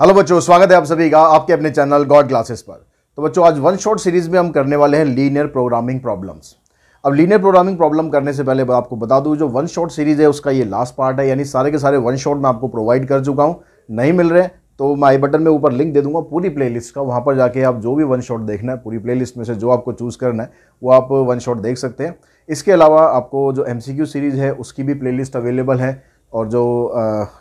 Hello बच्चों स्वागत है आप सभी का आपके अपने चैनल गॉड क्लासेस पर तो बच्चों आज वन शॉट सीरीज में हम करने वाले हैं लीनियर प्रोग्रामिंग प्रॉब्लम्स अब लीनियर प्रोग्रामिंग प्रॉब्लम करने से पहले आपको बता दूं जो वन शॉट सीरीज है उसका ये लास्ट पार्ट है यानी सारे के सारे वन शॉट मैं आपको प्रोवाइड कर चुका हूँ नहीं मिल रहे तो मैं आई बटन में ऊपर लिंक दे दूंगा पूरी प्लेलिस्ट का वहाँ पर जाके आप जो भी वन शॉट देखना है पूरी प्लेलिस्ट में से जो आपको चूज़ करना है वो आप वन शॉट देख सकते हैं इसके अलावा आपको जो एम सीरीज़ है उसकी भी प्लेलिस्ट अवेलेबल है और जो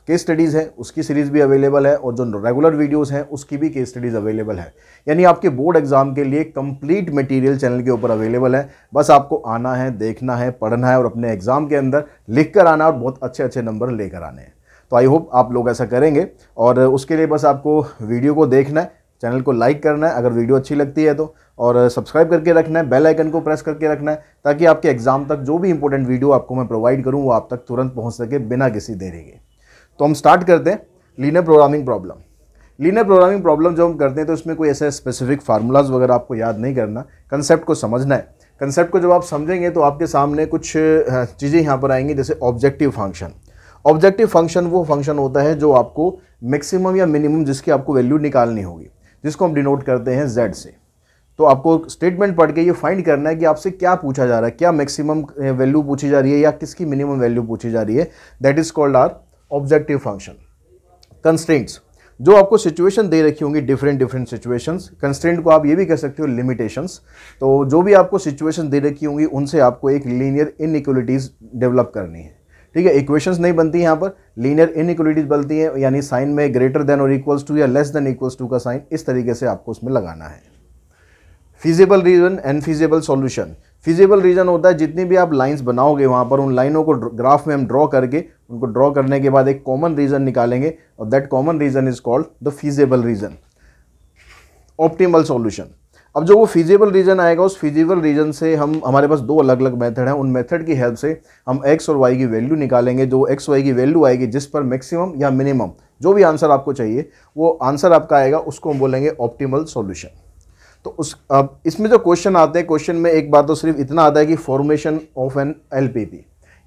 केस स्टडीज़ है उसकी सीरीज़ भी अवेलेबल है और जो रेगुलर वीडियोस हैं उसकी भी केस स्टडीज़ अवेलेबल है यानी आपके बोर्ड एग्ज़ाम के लिए कंप्लीट मटेरियल चैनल के ऊपर अवेलेबल है बस आपको आना है देखना है पढ़ना है और अपने एग्ज़ाम के अंदर लिख कर आना और बहुत अच्छे अच्छे नंबर लेकर आने हैं तो आई होप आप लोग ऐसा करेंगे और उसके लिए बस आपको वीडियो को देखना है चैनल को लाइक करना है अगर वीडियो अच्छी लगती है तो और सब्सक्राइब uh, करके रखना है बेल आइकन को प्रेस करके रखना है ताकि आपके एग्ज़ाम तक जो भी इंपॉर्टेंट वीडियो आपको मैं प्रोवाइड करूँ वो आप तक तुरंत पहुँच सके बिना किसी देरी के तो हम स्टार्ट करते हैं linear programming problem linear programming problem जब हम करते हैं तो उसमें कोई ऐसे स्पेसिफिक फार्मूलाज वगैरह आपको याद नहीं करना कंसेप्ट को समझना है कंसेप्ट को जब आप समझेंगे तो आपके सामने कुछ uh, चीज़ें यहाँ पर आएंगी जैसे ऑब्जेक्टिव फंक्शन ऑब्जेक्टिव फंक्शन वो फंक्शन होता है जो आपको मैक्सिमम या मिनिमम जिसकी आपको वैल्यू निकालनी होगी जिसको हम डिनोट करते हैं जेड से तो आपको स्टेटमेंट पढ़ के ये फाइंड करना है कि आपसे क्या पूछा जा रहा है क्या मैक्सिमम वैल्यू eh, पूछी जा रही है या किसकी मिनिमम वैल्यू पूछी जा रही है that is called our objective function constants जो आपको सिचुएशन दे रखी होंगी डिफरेंट डिफरेंट सिचुएशंस कंस्टेंट को आप ये भी कह सकते हो लिमिटेशंस तो जो भी आपको सिचुएशन दे रखी होंगी उनसे आपको एक लीनियर इनइक्वलिटीज़ डेवलप करनी है ठीक है इक्वेशंस नहीं बनती यहाँ पर लीनियर इनइक्वलिटीज़ बनती हैं यानी साइन में ग्रेटर देन और इक्वल्स टू या लेस देन इक्वल्स टू का साइन इस तरीके से आपको उसमें लगाना है feasible region and feasible solution feasible region होता है जितनी भी आप लाइंस बनाओगे वहाँ पर उन लाइनों को ग्राफ में हम ड्रॉ करके उनको ड्रॉ करने के बाद एक कॉमन रीजन निकालेंगे और that common region is called the feasible region optimal solution अब जो वो फिजिबल रीजन आएगा उस फिजिबल रीजन से हम हमारे पास दो अलग अलग मेथड हैं उन मेथड की हेल्प से हम एक्स और वाई की वैल्यू निकालेंगे जो एक्स वाई की वैल्यू आएगी जिस पर मैक्सिमम या मिनिमम जो भी आंसर आपको चाहिए वो आंसर आपका आएगा उसको हम बोलेंगे ऑप्टिमल सॉल्यूशन तो उस अब इसमें जो क्वेश्चन आते हैं क्वेश्चन में एक बात तो सिर्फ इतना आता है कि फॉर्मेशन ऑफ एन एल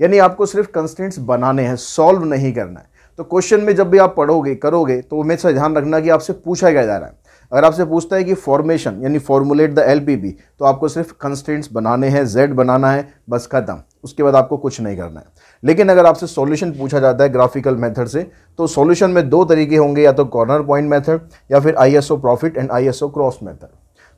यानी आपको सिर्फ कंस्टेंट्स बनाने हैं सॉल्व नहीं करना है तो क्वेश्चन में जब भी आप पढ़ोगे करोगे तो हमेशा ध्यान रखना कि आपसे पूछा क्या जा रहा है अगर आपसे पूछता है कि फॉर्मेशन यानी फॉर्मुलेट द एल तो आपको सिर्फ कंस्टेंट्स बनाने हैं जेड बनाना है बस खत्म उसके बाद आपको कुछ नहीं करना है लेकिन अगर आपसे सॉल्यूशन पूछा जाता है ग्राफिकल मेथड से तो सॉल्यूशन में दो तरीके होंगे या तो कॉर्नर पॉइंट मेथड या फिर ISO profit and ISO cross method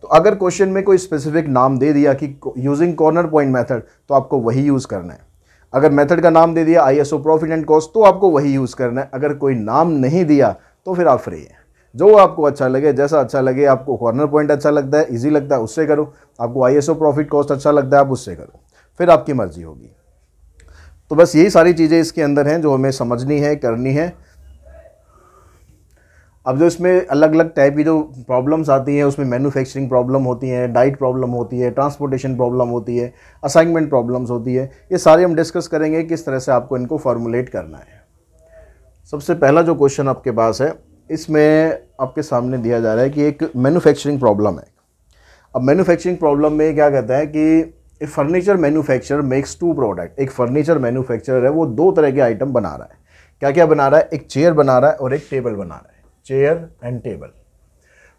तो अगर क्वेश्चन में कोई स्पेसिफिक नाम दे दिया कि यूजिंग कॉर्नर पॉइंट मेथड तो आपको वही यूज़ करना है अगर मेथड का नाम दे दिया I S O profit and cost तो आपको वही यूज़ करना है अगर कोई नाम नहीं दिया तो फिर आप फ्री हैं जो आपको अच्छा लगे जैसा अच्छा लगे आपको कॉर्नर पॉइंट अच्छा लगता है ईजी लगता है उससे करो आपको I S O profit cost अच्छा लगता है आप उससे करो फिर आपकी मर्ज़ी होगी तो बस यही सारी चीज़ें इसके अंदर हैं जो हमें समझनी है करनी है अब जो इसमें अलग अलग टाइप की जो प्रॉब्लम्स आती हैं उसमें मैन्युफैक्चरिंग प्रॉब्लम होती है डाइट प्रॉब्लम होती है ट्रांसपोर्टेशन प्रॉब्लम होती है असाइनमेंट प्रॉब्लम्स होती है ये सारे हम डिस्कस करेंगे किस तरह से आपको इनको फॉर्मुलेट करना है सबसे पहला जो क्वेश्चन आपके पास है इसमें आपके सामने दिया जा रहा है कि एक मैनुफैक्चरिंग प्रॉब्लम है अब मैनुफैक्चरिंग प्रॉब्लम में क्या कहता है कि a furniture manufacturer makes two product एक फर्नीचर मैन्युफैक्चरर है वो दो तरह के आइटम बना रहा है क्या क्या बना रहा है एक चेयर बना रहा है और एक टेबल बना रहा है chair and table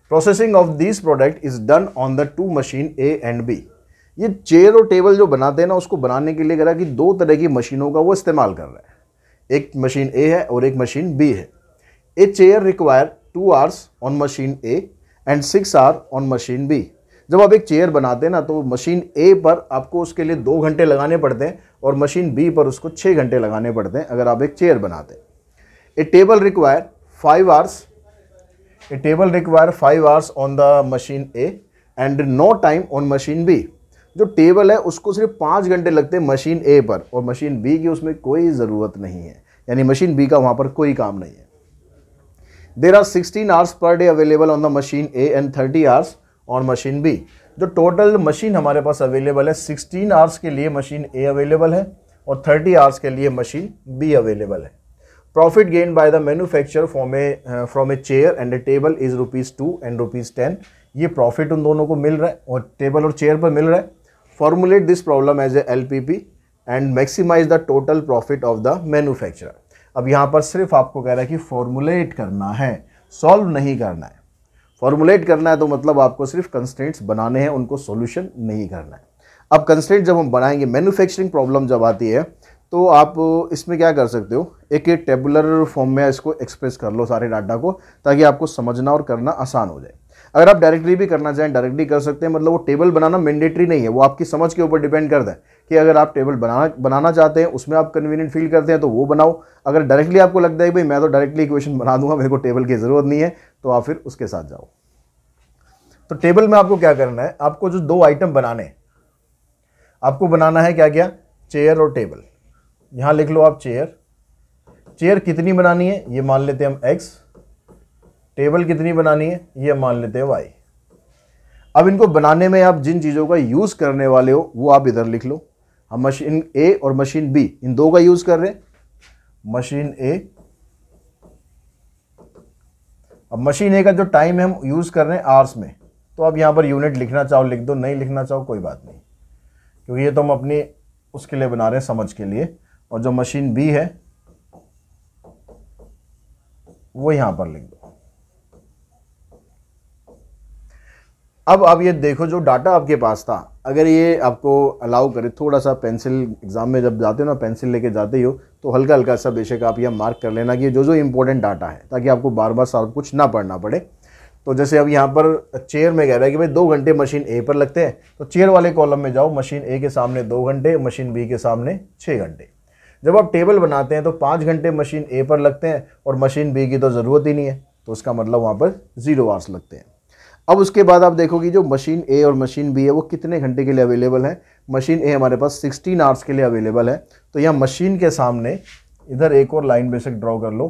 processing of this product is done on the two machine A and B ये चेयर और टेबल जो बनाते हैं ना उसको बनाने के लिए करा कि दो तरह की मशीनों का वो इस्तेमाल कर रहा है एक मशीन ए है और एक मशीन बी है a chair require two hours on machine A and six hour on machine B जब आप एक चेयर बनाते हैं ना तो मशीन ए पर आपको उसके लिए दो घंटे लगाने पड़ते हैं और मशीन बी पर उसको छः घंटे लगाने पड़ते हैं अगर आप एक चेयर बनाते हैं a table require five hours A table require 5 hours on the machine A and no time on machine B. जो टेबल है उसको सिर्फ पाँच घंटे लगते हैं मशीन ए पर और मशीन बी की उसमें कोई ज़रूरत नहीं है यानी मशीन बी का वहाँ पर कोई काम नहीं है there are sixteen hours per day available on the machine A and thirty hours on machine B जो टोटल मशीन हमारे पास अवेलेबल है सिक्सटीन आवर्स के लिए मशीन ए अवेलेबल है और थर्टी आवर्स के लिए मशीन बी अवेलेबल है Profit gain by the manufacturer from a from a chair and a table is rupees two and rupees ten ये प्रॉफिट उन दोनों को मिल रहा है और टेबल और चेयर पर मिल रहा है formulate this problem as a L P P and maximize the total profit of the manufacturer अब यहाँ पर सिर्फ आपको कह रहा है कि फॉर्मुलेट करना है सॉल्व नहीं करना है फॉर्मुलेट करना है तो मतलब आपको सिर्फ कंस्टेंट्स बनाने हैं उनको सोल्यूशन नहीं करना है अब कंस्टेंट जब हम बनाएंगे मैन्युफैक्चरिंग प्रॉब्लम जब आती है तो आप इसमें क्या कर सकते हो एक एक टेबुलर फॉर्म में इसको एक्सप्रेस कर लो सारे डाटा को ताकि आपको समझना और करना आसान हो जाए अगर आप डायरेक्टली भी करना चाहें डायरेक्टली कर सकते हैं मतलब वो टेबल बनाना मैंडेटरी नहीं है वो आपकी समझ के ऊपर डिपेंड करता है कि अगर आप टेबल बनाना बनाना चाहते हैं उसमें आप कन्वीनियंट फील करते हैं तो वो बनाओ अगर डायरेक्टली आपको लगता है भाई मैं तो डायरेक्टली इक्वेशन बना दूंगा मेरे को टेबल की ज़रूरत नहीं है तो आप फिर उसके साथ जाओ तो टेबल में आपको क्या करना है आपको जो दो आइटम बनाने हैं आपको बनाना है क्या क्या चेयर और टेबल यहां लिख लो आप चेयर चेयर कितनी बनानी है ये मान लेते हैं हम एक्स टेबल कितनी बनानी है ये मान लेते हैं वाई अब इनको बनाने में आप जिन चीज़ों का यूज़ करने वाले हो वो आप इधर लिख लो हम मशीन ए और मशीन बी इन दो का यूज़ कर रहे हैं मशीन ए अब मशीन ए का जो टाइम है हम यूज़ कर रहे हैं आर्स में तो आप यहां पर यूनिट लिखना चाहो लिख दो नहीं लिखना चाहो कोई बात नहीं क्योंकि ये तो हम अपनी उसके लिए बना रहे हैं समझ के लिए और जो मशीन बी है वो यहां पर लिख दो अब आप ये देखो जो डाटा आपके पास था अगर ये आपको अलाउ करे थोड़ा सा पेंसिल एग्ज़ाम में जब जाते हो ना पेंसिल लेके जाते हो तो हल्का हल्का सा बेशक आप यह मार्क कर लेना कि जो जो इंपॉर्टेंट डाटा है ताकि आपको बार बार सारा कुछ ना पढ़ना पड़े तो जैसे अब यहाँ पर चेयर में कह रहा है कि भाई दो घंटे मशीन ए पर लगते हैं तो चेयर वाले कॉलम में जाओ मशीन ए के सामने दो घंटे मशीन बी के सामने छः घंटे जब आप टेबल बनाते हैं तो पाँच घंटे मशीन ए पर लगते हैं और मशीन बी की तो ज़रूरत ही नहीं है तो उसका मतलब वहाँ पर ज़ीरो आवर्स लगते हैं अब उसके बाद आप देखोगे जो मशीन ए और मशीन बी है वो कितने घंटे के लिए अवेलेबल है मशीन ए हमारे पास 16 आवर्स के लिए अवेलेबल है तो यहाँ मशीन के सामने इधर एक और लाइन बेशक ड्रॉ कर लो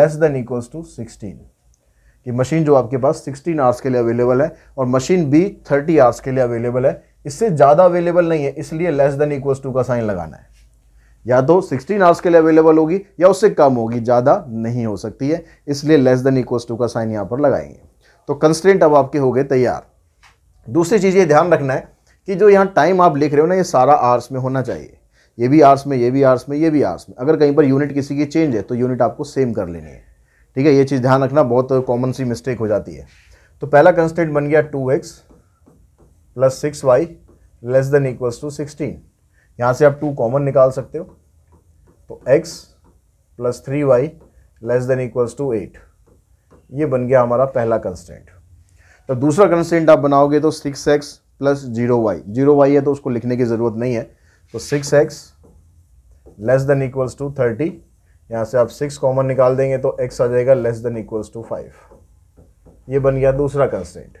लेस देन इक्वल्स टू 16 कि मशीन जो आपके पास 16 आवर्स के लिए अवेलेबल है और मशीन बी 30 आवर्स के लिए अवेलेबल है इससे ज़्यादा अवेलेबल नहीं है इसलिए लेस देन इक्वल्स टू का साइन लगाना है या तो 16 आवर्स के लिए अवेलेबल होगी या उससे कम होगी ज़्यादा नहीं हो सकती है इसलिए लेस देन इक्व टू का साइन यहाँ पर लगाएंगे तो कंस्टेंट अब आपके हो गए तैयार दूसरी चीज़ ये ध्यान रखना है कि जो यहाँ टाइम आप लिख रहे हो ना ये सारा आर्स में होना चाहिए ये भी आर्स में ये भी आर्स में ये भी आर्स में अगर कहीं पर यूनिट किसी की चेंज है तो यूनिट आपको सेम कर लेनी है ठीक है ये चीज़ ध्यान रखना बहुत कॉमन सी मिस्टेक हो जाती है तो पहला कंस्टेंट बन गया two x plus six y less than equals to sixteen यहाँ से आप टू कॉमन निकाल सकते हो तो x plus three y less than equals to eight ये बन गया हमारा पहला कंस्टेंट तो दूसरा कंस्टेंट आप बनाओगे तो six x plus zero y zero y है तो उसको लिखने की ज़रूरत नहीं है तो six x less than equals to thirty यहाँ से आप सिक्स कॉमन निकाल देंगे तो एक्स आ जाएगा less than equals to five ये बन गया दूसरा कंस्टेंट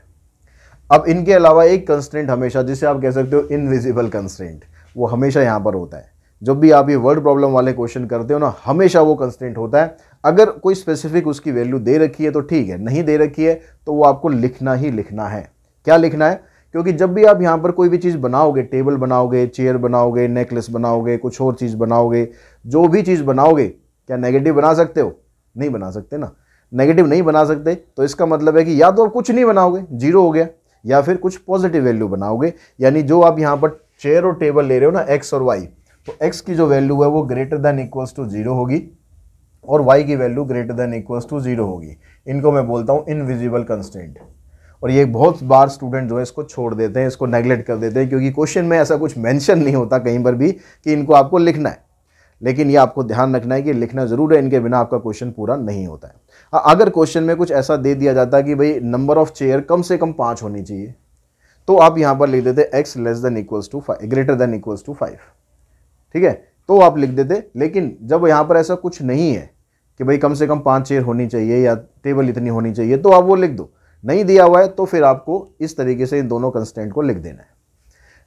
अब इनके अलावा एक कंस्टेंट हमेशा जिसे आप कह सकते हो इनविजिबल कंस्टेंट वो हमेशा यहाँ पर होता है जब भी आप ये वर्ड प्रॉब्लम वाले क्वेश्चन करते हो ना हमेशा वो कंस्टेंट होता है अगर कोई स्पेसिफिक उसकी वैल्यू दे रखी है तो ठीक है नहीं दे रखी है तो वो आपको लिखना ही लिखना है क्या लिखना है क्योंकि जब भी आप यहाँ पर कोई भी चीज़ बनाओगे टेबल बनाओगे चेयर बनाओगे नेकलेस बनाओगे कुछ और चीज़ बनाओगे जो भी चीज़ बनाओगे क्या नेगेटिव बना सकते हो नहीं बना सकते ना नेगेटिव नहीं बना सकते तो इसका मतलब है कि या तो आप कुछ नहीं बनाओगे जीरो हो गया या फिर कुछ पॉजिटिव वैल्यू बनाओगे यानी जो आप यहाँ पर चेयर और टेबल ले रहे हो ना एक्स और वाई तो एक्स की जो वैल्यू है वो greater than equals to zero होगी और वाई की value greater than equals to zero होगी इनको मैं बोलता हूँ इनविजिबल कंस्टेंट और ये बहुत बार स्टूडेंट जो है इसको छोड़ देते हैं इसको नेग्लेक्ट कर देते हैं क्योंकि क्वेश्चन में ऐसा कुछ मेंशन नहीं होता कहीं पर भी कि इनको आपको लिखना है लेकिन ये आपको ध्यान रखना है कि लिखना ज़रूर है इनके बिना आपका क्वेश्चन पूरा नहीं होता है अगर क्वेश्चन में कुछ ऐसा दे दिया जाता कि भाई नंबर ऑफ़ चेयर कम से कम पाँच होनी चाहिए तो आप यहां पर लिख देते x less than equals to five greater than equals to five ठीक है तो आप लिख देते लेकिन जब यहाँ पर ऐसा कुछ नहीं है कि भाई कम से कम पाँच चेयर होनी चाहिए या टेबल इतनी होनी चाहिए तो आप वो लिख दो नहीं दिया हुआ है तो फिर आपको इस तरीके से इन दोनों कंस्टेंट को लिख देना है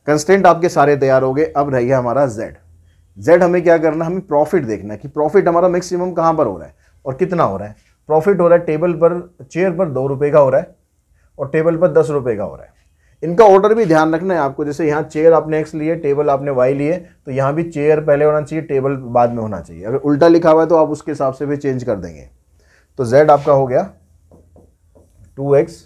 कंस्टेंट आपके सारे तैयार हो गए अब रह गया हमारा जेड जेड हमें क्या करना हमें प्रॉफिट देखना है कि प्रॉफिट हमारा मैक्सिमम कहाँ पर हो रहा है और कितना हो रहा है प्रॉफिट हो रहा है टेबल पर चेयर पर दो रुपये का हो रहा है और टेबल पर दस रुपये का हो रहा है इनका ऑर्डर भी ध्यान रखना है आपको जैसे यहाँ चेयर आपने एक्स लिए टेबल आपने वाई लिए तो यहाँ भी चेयर पहले होना चाहिए टेबल बाद में होना चाहिए अगर उल्टा लिखा हुआ है तो आप उसके हिसाब से भी चेंज कर देंगे तो जेड आपका हो गया two x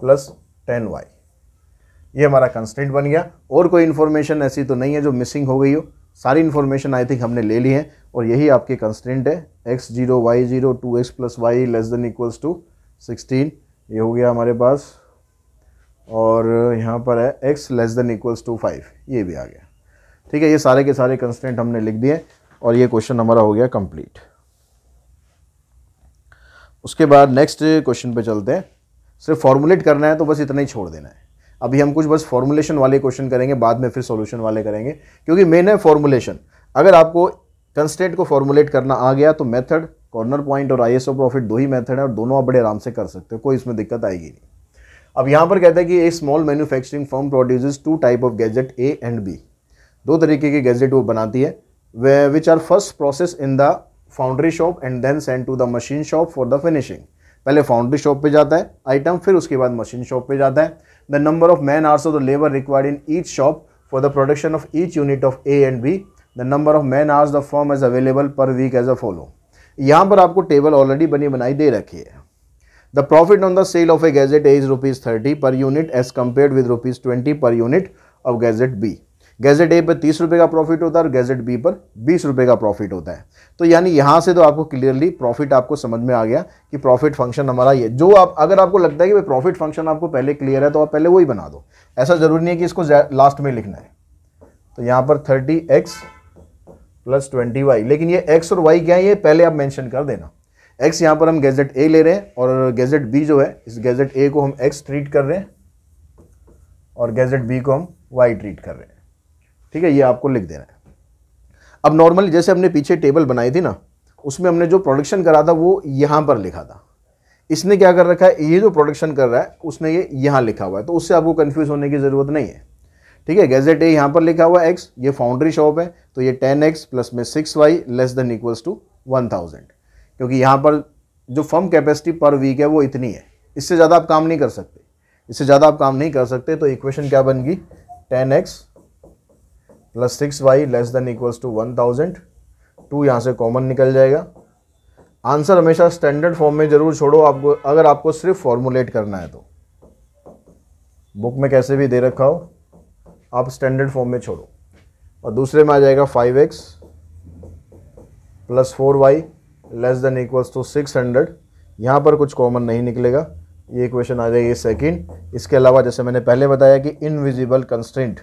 plus ten y ये हमारा कंस्टेंट बन गया और कोई इन्फॉर्मेशन ऐसी तो नहीं है जो मिसिंग हो गई हो सारी इन्फॉर्मेशन आई थिंक हमने ले ली है और यही आपके कंस्टेंट है x zero y zero two x plus y less than equals to sixteen ये हो गया हमारे पास और यहाँ पर है x less than equals to five ये भी आ गया ठीक है ये सारे के सारे कंस्टेंट हमने लिख दिए और ये क्वेश्चन हमारा हो गया कंप्लीट उसके बाद नेक्स्ट क्वेश्चन पे चलते हैं सिर्फ फॉर्मुलेट करना है तो बस इतना ही छोड़ देना है अभी हम कुछ बस फॉर्मुलेशन वाले क्वेश्चन करेंगे बाद में फिर सॉल्यूशन वाले करेंगे क्योंकि मेन है फॉर्मुलेशन अगर आपको कंस्टेंट को फॉर्मुलेट करना आ गया तो मेथड कॉर्नर पॉइंट और आईएसओ प्रॉफिट दो ही मेथड है और दोनों आप बड़े आराम से कर सकते हो कोई इसमें दिक्कत आएगी नहीं अब यहाँ पर कहता है कि a small manufacturing firm produces two type of gadget A and B दो तरीके के गैजेट वो बनाती है वे which are first process in the foundry shop and then send to the machine shop for the finishing पहले foundry shop पे जाता है आइटम फिर उसके बाद मशीन शॉप पे जाता है the number of man hours of the labour required in each shop for the production of each unit of A and B the number of man hours the firm is available per week as a follow यहाँ पर आपको table already बनी बनाई दे रखी है The profit on the sale of a gadget A is rupees 30 per unit as compared with rupees 20 per unit of gadget B. Gadget A पर तीस रुपये का प्रॉफिट होता है और गैजेट बी पर बीस रुपये का प्रॉफिट होता है तो यानी यहाँ से तो आपको क्लियरली प्रॉफिट आपको समझ में आ गया कि प्रॉफिट फंक्शन हमारा ये जो आप अगर आपको लगता है कि भाई प्रॉफिट फंक्शन आपको पहले क्लियर है तो आप पहले वही बना दो ऐसा ज़रूरी नहीं है कि इसको लास्ट में लिखना है तो यहाँ पर thirty x plus twenty y लेकिन ये एक्स और वाई क्या है ये पहले आप मैंशन कर देना एक्स यहाँ पर हम गैजेट ए ले रहे हैं और गैजेट बी जो है इस गैजेट ए को हम एक्स ट्रीट कर रहे हैं और गैजेट बी को हम वाई ट्रीट कर रहे हैं ठीक है ये आपको लिख देना है अब नॉर्मली जैसे हमने पीछे टेबल बनाई थी ना उसमें हमने जो प्रोडक्शन करा था वो यहाँ पर लिखा था इसने क्या कर रखा है ये जो प्रोडक्शन कर रहा है उसने ये यहाँ लिखा हुआ है तो उससे आपको कन्फ्यूज़ होने की ज़रूरत नहीं है ठीक है गैजेट ए यहाँ पर लिखा हुआ है एक्स ये फाउंड्री शॉप है तो ये टेन एक्स प्लस में six y less than equals to one thousand क्योंकि यहाँ पर जो फर्म कैपेसिटी पर वीक है वो इतनी है इससे ज़्यादा आप काम नहीं कर सकते इससे ज़्यादा आप काम नहीं कर सकते तो इक्वेशन क्या बन गई ten x plus six y less than equals to one thousand two यहाँ से कॉमन निकल जाएगा आंसर हमेशा स्टैंडर्ड फॉर्म में ज़रूर छोड़ो आपको अगर आपको सिर्फ फॉर्मुलेट करना है तो बुक में कैसे भी दे रखा हो आप स्टैंडर्ड फॉर्म में छोड़ो और दूसरे में आ जाएगा five x plus four y less than equals to six hundred यहाँ पर कुछ कॉमन नहीं निकलेगा ये क्वेश्चन आ जाएगी सेकेंड इसके अलावा जैसे मैंने पहले बताया कि इनविजिबल कंस्टेंट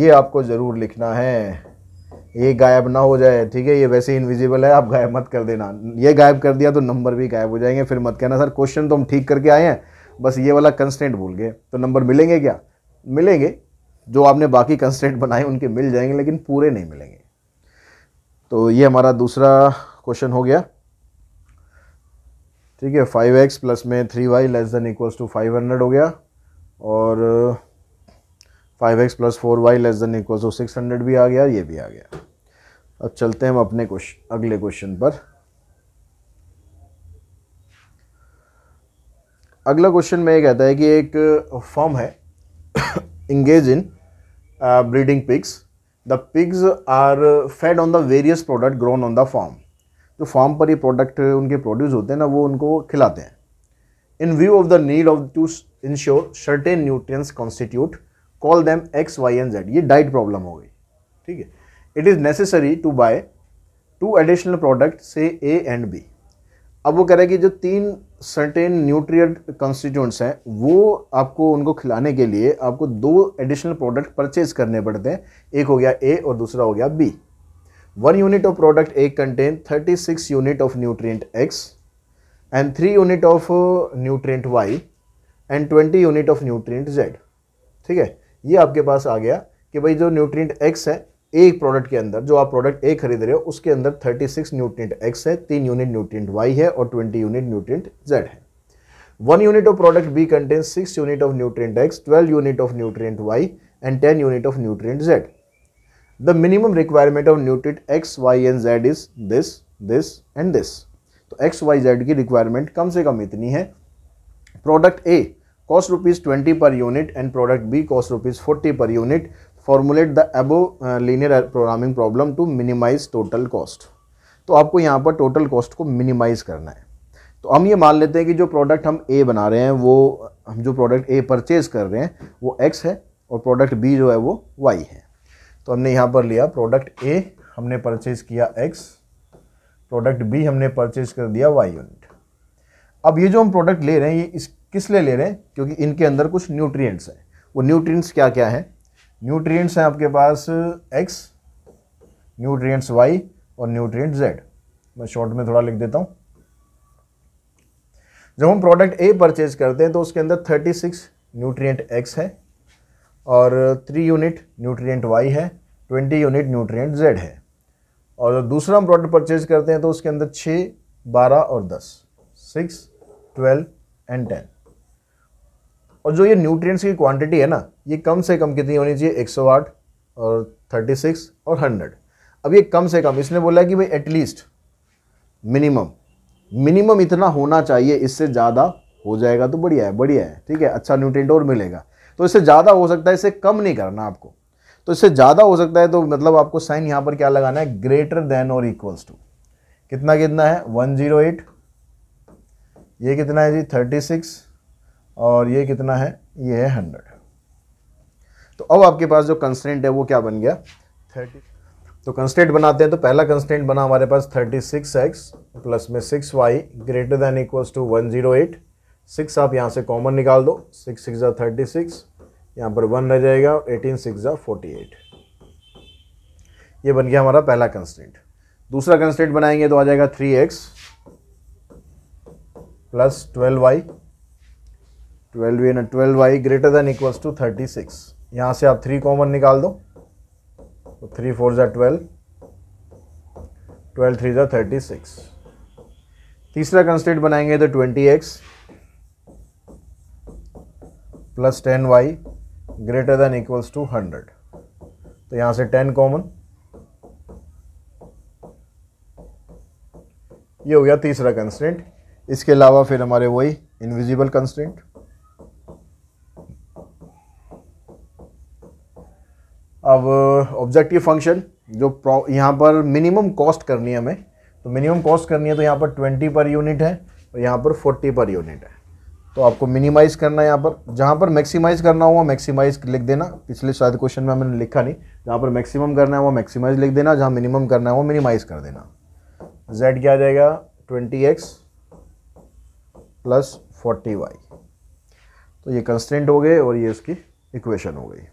ये आपको ज़रूर लिखना है ये गायब ना हो जाए ठीक है ये वैसे ही इनविजिबल है आप गायब मत कर देना ये गायब कर दिया तो नंबर भी गायब हो जाएंगे फिर मत कहना सर क्वेश्चन तो हम ठीक करके आए हैं बस ये वाला कंस्टेंट भूल गए तो नंबर मिलेंगे क्या मिलेंगे जो आपने बाकी कंस्टेंट बनाए उनके मिल जाएंगे लेकिन पूरे नहीं मिलेंगे तो ये हमारा दूसरा क्वेश्चन हो गया ठीक है फाइव एक्स प्लस में three y less than equals to five hundred हो गया और five x plus four y less than equals to six hundred भी आ गया ये भी आ गया अब चलते हैं हम अपने क्वेश्चन अगले क्वेश्चन पर अगला क्वेश्चन में ये कहता है कि एक फॉर्म है engage in breeding pigs the pigs are fed on the various product grown on the farm जो फार्म पर ये प्रोडक्ट उनके प्रोड्यूस होते हैं ना वो उनको खिलाते हैं in view of the need of to ensure certain nutrients constitute call them x Y and z ये डाइट प्रॉब्लम हो गई ठीक है it is necessary to buy two additional product से ए एंड बी अब वो कह रहे हैं कि जो तीन सर्टेन न्यूट्रिय कॉन्स्टिट्यूंट्स हैं वो आपको उनको खिलाने के लिए आपको दो एडिशनल प्रोडक्ट परचेज करने पड़ते हैं एक हो गया ए और दूसरा हो गया B unit of product A contain thirty 36 unit of nutrient X and three unit of nutrient Y and 20 unit of nutrient Z ठीक है ये आपके पास आ गया कि भाई जो न्यूट्रिएंट एक्स है एक प्रोडक्ट के अंदर जो आप प्रोडक्ट ए खरीद रहे हो उसके अंदर 36 न्यूट्रिएंट एक्स है तीन यूनिट न्यूट्रिएंट वाई है और 20 यूनिट न्यूट्रिएंट जेड है one unit of product B contain six unit of nutrient X twelve unit of nutrient Y and ten unit of nutrient Z the minimum requirement of nutrient X Y and Z is this this and this तो X Y Z की requirement कम से कम इतनी है product A cost rupees twenty per unit and product B cost rupees forty per unit formulate the above linear programming problem to minimise total cost तो आपको यहाँ पर टोटल कॉस्ट को मिनिमाइज करना है तो हम ये मान लेते हैं कि जो प्रोडक्ट हम ए बना रहे हैं वो हम जो प्रोडक्ट ए परचेज कर रहे हैं वो एक्स है और प्रोडक्ट बी जो है वो वाई है तो हमने यहाँ पर लिया प्रोडक्ट ए हमने परचेज किया एक्स प्रोडक्ट बी हमने परचेज कर दिया वाई यूनिट अब ये जो हम प्रोडक्ट ले रहे हैं ये इस किस लिए ले रहे हैं क्योंकि इनके अंदर कुछ न्यूट्रिएंट्स हैं वो न्यूट्रिएंट्स क्या क्या हैं न्यूट्रिएंट्स हैं आपके पास एक्स न्यूट्रिएंट्स वाई और न्यूट्रिएंट जेड मैं शॉर्ट में थोड़ा लिख देता हूँ जब हम प्रोडक्ट ए परचेज करते हैं तो उसके अंदर थर्टी सिक्स न्यूट्रिएंट एक्स है और थ्री यूनिट न्यूट्रिएंट वाई है ट्वेंटी यूनिट न्यूट्रिएंट जेड है और दूसरा हम प्रोडक्ट परचेज करते हैं तो उसके अंदर छः बारह और दस सिक्स ट्वेल्व एंड टेन और जो ये न्यूट्रिएंट्स की क्वांटिटी है ना ये कम से कम कितनी होनी चाहिए एक सौ आठ और थर्टी सिक्स और हंड्रेड अब ये कम से कम इसने बोला कि भाई एटलीस्ट मिनिमम मिनिमम इतना होना चाहिए इससे ज़्यादा हो जाएगा तो बढ़िया है बढ़िया है ठीक है अच्छा न्यूट्रिएंट और मिलेगा तो इससे ज़्यादा हो सकता है इसे कम नहीं करना आपको तो इससे ज़्यादा हो सकता है तो मतलब आपको साइन यहाँ पर क्या लगाना है ग्रेटर देन और इक्वल्स टू कितना कितना है वन जीरो एट ये कितना है जी थर्टी सिक्स और ये कितना है ये है हंड्रेड तो अब आपके पास जो कंस्टेंट है वो क्या बन गया थर्टी तो कंस्टेंट बनाते हैं तो पहला कंस्टेंट बना हमारे पास थर्टी सिक्स एक्स प्लस में six Y greater than equals to one zero eight six आप यहाँ से कॉमन निकाल दो सिक्स सिक्स ज़ा थर्टी सिक्स यहाँ पर वन रह जाएगा और एटीन सिक्स ज़ा फोर्टी एट ये बन गया हमारा पहला कंस्टेंट दूसरा कंस्टेंट बनाएंगे तो आ जाएगा three x plus twelve Y twelve V twelve Y greater than equals to thirty six यहाँ से आप थ्री कॉमन निकाल दो तो थ्री फोर ज़ा ट्वेल्व ट्वेल्व थ्री ज़ा थर्टी सिक्स तीसरा कंस्टेंट बनाएंगे तो twenty X plus ten Y greater than equals to hundred तो यहां से टेन कॉमन ये हो गया तीसरा कंस्टेंट इसके अलावा फिर हमारे वही इनविजिबल कंस्टेंट अब ऑब्जेक्टिव फंक्शन जो यहां पर मिनिमम कॉस्ट करनी है हमें तो मिनिमम कॉस्ट करनी है तो यहां पर ट्वेंटी पर यूनिट है और यहां पर फोर्टी पर यूनिट है तो आपको मिनिमाइज़ करना है यहाँ पर जहाँ पर मैक्सिमाइज़ करना हुआ मैक्सिमाइज़ लिख देना पिछले शायद क्वेश्चन में हमने लिखा नहीं जहाँ पर मैक्सिमम करना है वो मैक्सिमाइज़ लिख देना जहाँ मिनिमम करना है वो मिनिमाइज़ कर देना जेड क्या आ जाएगा twenty X plus forty Y तो ये कंस्टेंट हो गए और ये उसकी इक्वेशन हो गई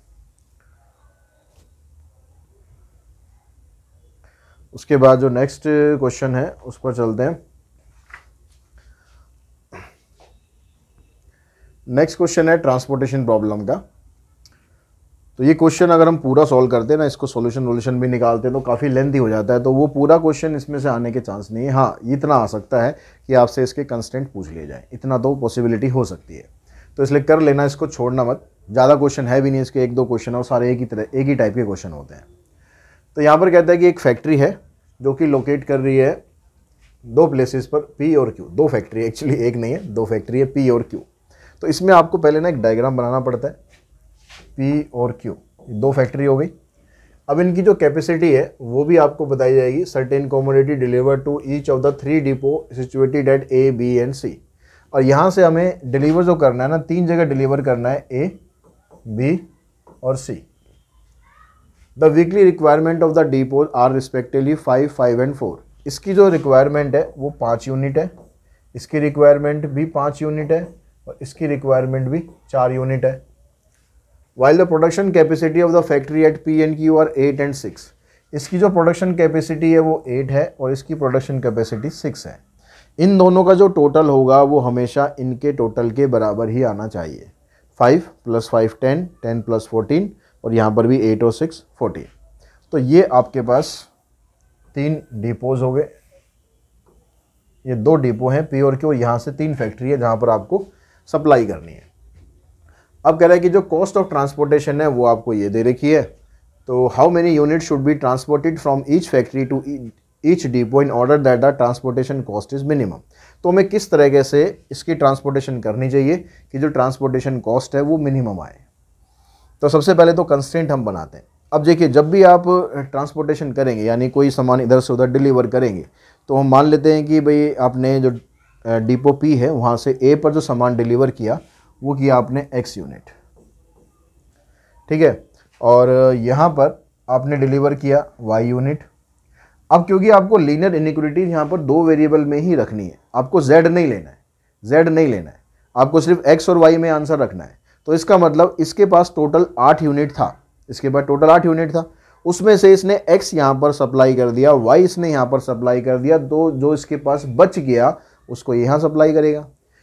उसके बाद जो नेक्स्ट क्वेश्चन है उस पर चलते हैं नेक्स्ट क्वेश्चन है ट्रांसपोर्टेशन प्रॉब्लम का तो ये क्वेश्चन अगर हम पूरा सॉल्व करते हैं ना इसको सॉल्यूशन वोल्यूशन भी निकालते हैं तो काफ़ी लेंथी हो जाता है तो वो पूरा क्वेश्चन इसमें से आने के चांस नहीं है हाँ इतना आ सकता है कि आपसे इसके कंस्टेंट पूछ लिए जाए इतना तो पॉसिबिलिटी हो सकती है तो इसलिए कर लेना इसको छोड़ना मत ज़्यादा क्वेश्चन है भी नहीं इसके एक दो क्वेश्चन और सारे एक ही तरह एक ही टाइप के क्वेश्चन होते हैं तो यहाँ पर कहता है कि एक फैक्ट्री है जो कि लोकेट कर रही है दो प्लेसेस पर पी और क्यू दो फैक्ट्री एक्चुअली एक नहीं है दो फैक्ट्री है पी और क्यू तो इसमें आपको पहले ना एक डायग्राम बनाना पड़ता है पी और क्यू दो फैक्ट्री हो गई अब इनकी जो कैपेसिटी है वो भी आपको बताई जाएगी certain commodity deliver to each of the three depot situated at A B and C और यहाँ से हमें डिलीवर जो करना है ना तीन जगह डिलीवर करना है ए बी और C the weekly requirement of the depot are respectively five five and four इसकी जो रिक्वायरमेंट है वो पाँच यूनिट है इसकी रिक्वायरमेंट भी पाँच यूनिट है और इसकी रिक्वायरमेंट भी चार यूनिट है while the production capacity of the factory at P and Q are eight and six इसकी जो प्रोडक्शन कैपेसिटी है वो एट है और इसकी प्रोडक्शन कैपेसिटी सिक्स है इन दोनों का जो टोटल होगा वो हमेशा इनके टोटल के बराबर ही आना चाहिए five plus five ten ten plus fourteen और यहाँ पर भी एट और सिक्स फोर्टीन तो ये आपके पास तीन डिपोज हो गए ये दो डिपो हैं पी और क्यू और यहाँ से तीन फैक्ट्री है जहाँ पर आपको सप्लाई करनी है अब कह रहा है कि जो कॉस्ट ऑफ ट्रांसपोर्टेशन है वो आपको ये दे रखी है तो how many unit should be transported from each factory to each depot in order that the transportation cost is minimum तो हमें किस तरीके से इसकी ट्रांसपोर्टेशन करनी चाहिए कि जो ट्रांसपोर्टेशन कॉस्ट है वो मिनिमम आए तो सबसे पहले तो कंस्टेंट हम बनाते हैं अब देखिए जब भी आप ट्रांसपोर्टेशन करेंगे यानी कोई सामान इधर से उधर डिलीवर करेंगे तो हम मान लेते हैं कि भाई आपने जो डिपो पी है वहाँ से ए पर जो सामान डिलीवर किया वो किया आपने एक्स यूनिट ठीक है और यहाँ पर आपने डिलीवर किया वाई यूनिट अब क्योंकि आपको लीनियर इनिक्विटीज यहाँ पर दो वेरिएबल में ही रखनी है आपको जेड नहीं लेना है जेड नहीं लेना है आपको सिर्फ एक्स और वाई में आंसर रखना है तो इसका मतलब इसके पास टोटल आठ यूनिट था इसके पास टोटल आठ यूनिट था उसमें से इसने एक्स यहाँ पर सप्लाई कर दिया वाई इसने यहाँ पर सप्लाई कर दिया दो जो इसके पास बच गया उसको यहाँ सप्लाई करेगा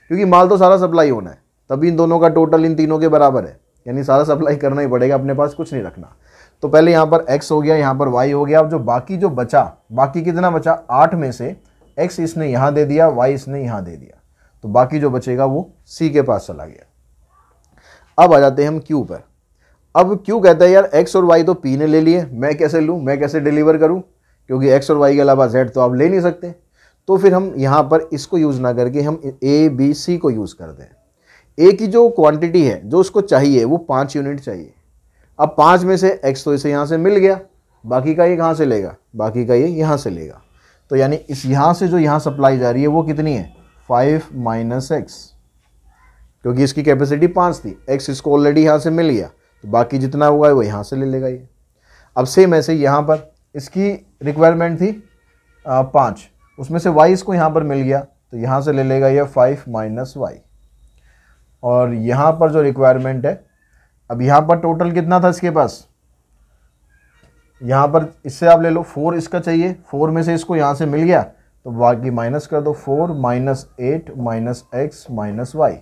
क्योंकि माल तो सारा सप्लाई होना है तभी इन दोनों का टोटल इन तीनों के बराबर है यानी सारा सप्लाई करना ही पड़ेगा अपने पास कुछ नहीं रखना तो पहले यहाँ पर एक्स हो गया यहाँ पर वाई हो गया अब जो बाकी जो बचा बाकी कितना बचा आठ में से एक्स इसने यहाँ दे दिया वाई इसने यहाँ दे दिया तो बाकी जो बचेगा वो सी के पास चला गया अब आ जाते हैं हम क्यू पर अब क्यू कहता है यार एक्स और वाई तो पी ने ले लिए मैं कैसे लूँ मैं कैसे डिलीवर करूँ क्योंकि एक्स और वाई के अलावा जेड तो आप ले नहीं सकते तो फिर हम यहाँ पर इसको यूज़ ना करके हम ए बी सी को यूज़ कर दें ए की जो क्वांटिटी है जो उसको चाहिए वो पाँच यूनिट चाहिए अब पाँच में से एक्स तो इसे यहाँ से मिल गया बाकी का ये कहाँ से लेगा बाकी का ये यहाँ से लेगा तो यानी इस यहाँ से जो यहाँ सप्लाई जा रही है वो कितनी है फाइव माइनस एक्स क्योंकि इसकी कैपेसिटी पाँच थी एक्स इसको ऑलरेडी यहाँ से मिल गया तो बाकी जितना हुआ है वो यहाँ से ले लेगा ये अब सेम ऐसे यहाँ पर इसकी रिक्वायरमेंट थी पाँच उसमें से वाई इसको यहाँ पर मिल गया तो यहाँ से ले लेगा ये फाइव माइनस वाई और यहाँ पर जो रिक्वायरमेंट है अब यहाँ पर टोटल कितना था इसके पास यहाँ पर इससे आप ले लो फोर इसका चाहिए फोर में से इसको यहाँ से मिल गया तो बाकी माइनस कर दो four minus eight minus X minus Y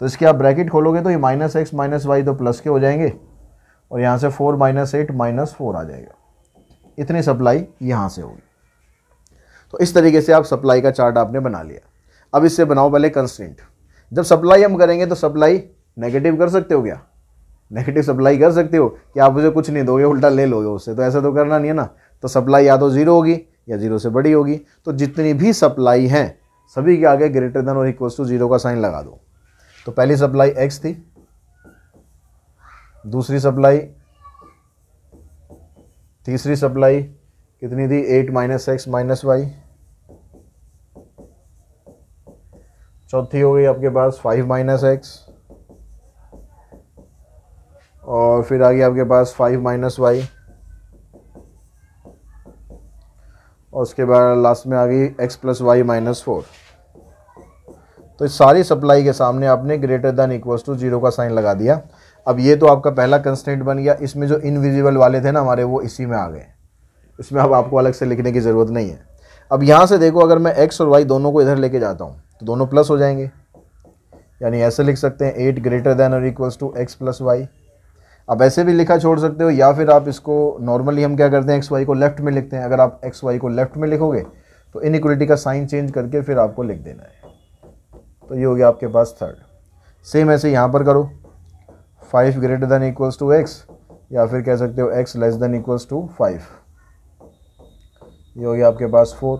तो इसके आप ब्रैकेट खोलोगे तो ये माइनस एक्स माइनस वाई तो प्लस के हो जाएंगे और यहाँ से four minus eight minus four आ जाएगा इतनी सप्लाई यहाँ से होगी तो इस तरीके से आप सप्लाई का चार्ट आपने बना लिया अब इससे बनाओ पहले कंस्टेंट जब सप्लाई हम करेंगे तो सप्लाई नेगेटिव कर सकते हो क्या नेगेटिव सप्लाई कर सकते हो कि आप मुझे कुछ नहीं दोगे उल्टा ले लोगे उससे तो ऐसा तो करना नहीं है ना तो सप्लाई या तो ज़ीरो होगी या ज़ीरो से बड़ी होगी तो जितनी भी सप्लाई हैं सभी के आगे ग्रेटर देन और इक्वल्स टू ज़ीरो का साइन लगा दो तो पहली सप्लाई एक्स थी दूसरी सप्लाई तीसरी सप्लाई कितनी थी eight minus X minus Y चौथी हो गई आपके पास फाइव माइनस एक्स और फिर आ गई आपके पास फाइव माइनस वाई और उसके बाद लास्ट में आ गई X plus Y minus four तो इस सारी सप्लाई के सामने आपने greater than equal to zero का साइन लगा दिया अब ये तो आपका पहला कंस्टेंट बन गया इसमें जो इनविजिबल वाले थे ना हमारे वो इसी में आ गए इसमें अब आपको अलग से लिखने की ज़रूरत नहीं है अब यहाँ से देखो अगर मैं एक्स और वाई दोनों को इधर लेके जाता हूँ तो दोनों प्लस हो जाएंगे यानी ऐसे लिख सकते हैं एट ग्रेटर देन और equals to x plus Y अब ऐसे भी लिखा छोड़ सकते हो या फिर आप इसको नॉर्मली हम क्या करते हैं एक्स वाई को लेफ्ट में लिखते हैं अगर आप एक्स वाई को लेफ्ट में लिखोगे तो इनक्वलिटी का साइन चेंज करके फिर आपको लिख देना है तो ये हो गया आपके पास थर्ड सेम ऐसे यहाँ पर करो five greater than equals to X या फिर कह सकते हो X less than equals to five ये हो गया आपके पास फोर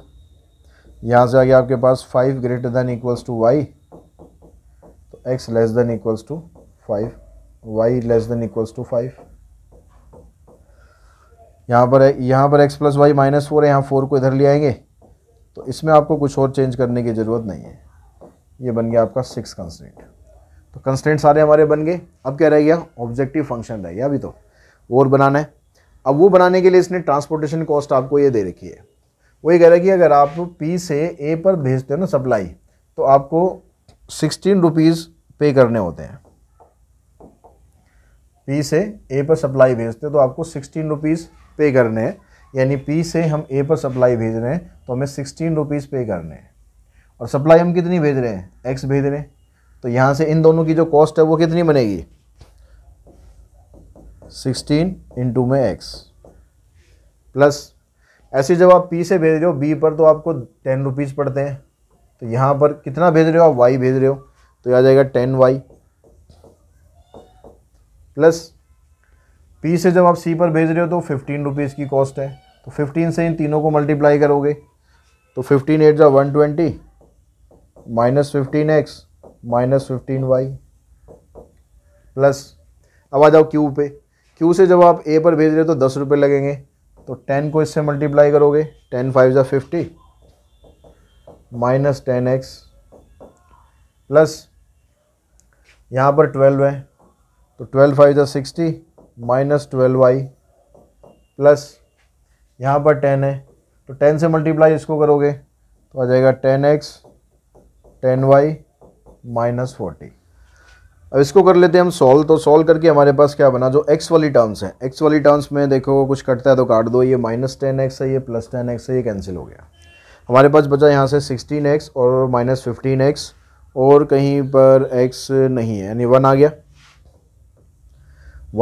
यहाँ से आ गया आपके पास five greater than equals to Y तो X less than equals to five Y less than equals to five यहाँ पर है यहाँ पर X plus Y minus four है यहाँ फोर को इधर ले आएंगे तो इसमें आपको कुछ और चेंज करने की ज़रूरत नहीं है ये बन गया आपका सिक्स कंस्टेंट तो कंस्टेंट सारे हमारे बन गए अब क्या रह गया ऑब्जेक्टिव फंक्शन रह गया अभी तो और बनाना है अब वो बनाने के लिए इसने ट्रांसपोर्टेशन कॉस्ट आपको ये दे रखी है वही कह रहा है कि अगर आप पी से ए पर भेजते हो ना सप्लाई तो आपको सिक्सटीन रुपीज़ पे करने होते हैं पी से ए पर सप्लाई भेजते हो तो आपको सिक्सटीन रुपीज़ पे करने हैं यानी पी से हम ए पर सप्लाई भेज रहे हैं तो हमें सिक्सटीन रुपीज़ पे करने हैं और सप्लाई हम कितनी भेज रहे हैं एक्स भेज रहे हैं तो यहाँ से इन दोनों की जो कॉस्ट है वो कितनी बनेगी सिक्सटीन इंटू में एक्स प्लस ऐसे जब आप पी से भेज रहे हो बी पर तो आपको टेन रुपीज़ पड़ते हैं तो यहाँ पर कितना भेज रहे हो आप वाई भेज रहे हो तो आ जाएगा टेन वाई प्लस पी से जब आप सी पर भेज रहे हो तो फिफ्टीन रुपीज़ की कॉस्ट है तो फिफ्टीन से इन तीनों को मल्टीप्लाई करोगे तो फिफ्टीन एट ज़ा one twenty minus fifteen X minus fifteen Y plus अब आ जाओ क्यू पे क्यू से जब आप ए पर भेज रहे हो तो दस रुपये लगेंगे तो टेन को इससे मल्टीप्लाई करोगे टेन फाइव ज़ा fifty minus ten x plus यहाँ पर ट्वेल्व है तो ट्वेल्व फाइव ज़ा sixty minus twelve Y plus यहाँ पर टेन है तो टेन से मल्टीप्लाई इसको करोगे तो आ जाएगा ten X ten Y minus forty अब इसको कर लेते हैं हम सॉल्व तो सॉल्व करके हमारे पास क्या बना जो एक्स वाली टर्म्स हैं एक्स वाली टर्म्स में देखो कुछ कटता है तो काट दो ये माइनस टेन एक्स है ये प्लस टेन एक्स है ये कैंसिल हो गया हमारे पास बचा यहाँ से सिक्सटीन एक्स और माइनस फिफ्टीन एक्स और कहीं पर एक्स नहीं है यानी वन आ गया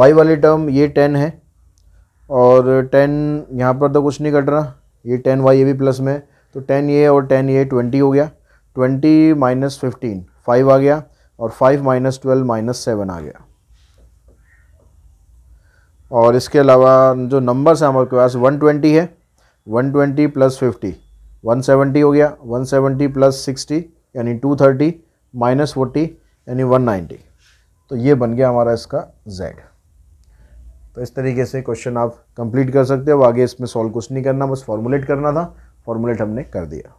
वाई वाली टर्म ये टेन है और टेन यहाँ पर तो कुछ नहीं कट रहा ये टेन वाई ये भी प्लस में तो टेन ये और टेन ये ट्वेंटी हो गया ट्वेंटी माइनस फिफ्टीन फाइव आ गया और five minus twelve minus seven आ गया और इसके अलावा जो नंबर्स हैं हमारे पास वन ट्वेंटी है one twenty plus fifty one seventy हो गया वन सेवेंटी प्लस सिक्सटी यानी टू थर्टी माइनस फोर्टी यानी वन नाइन्टी तो ये बन गया हमारा इसका z तो इस तरीके से क्वेश्चन आप कंप्लीट कर सकते हो आगे इसमें सॉल्व कुछ नहीं करना बस फॉर्मुलेट करना था फॉर्मुलेट हमने कर दिया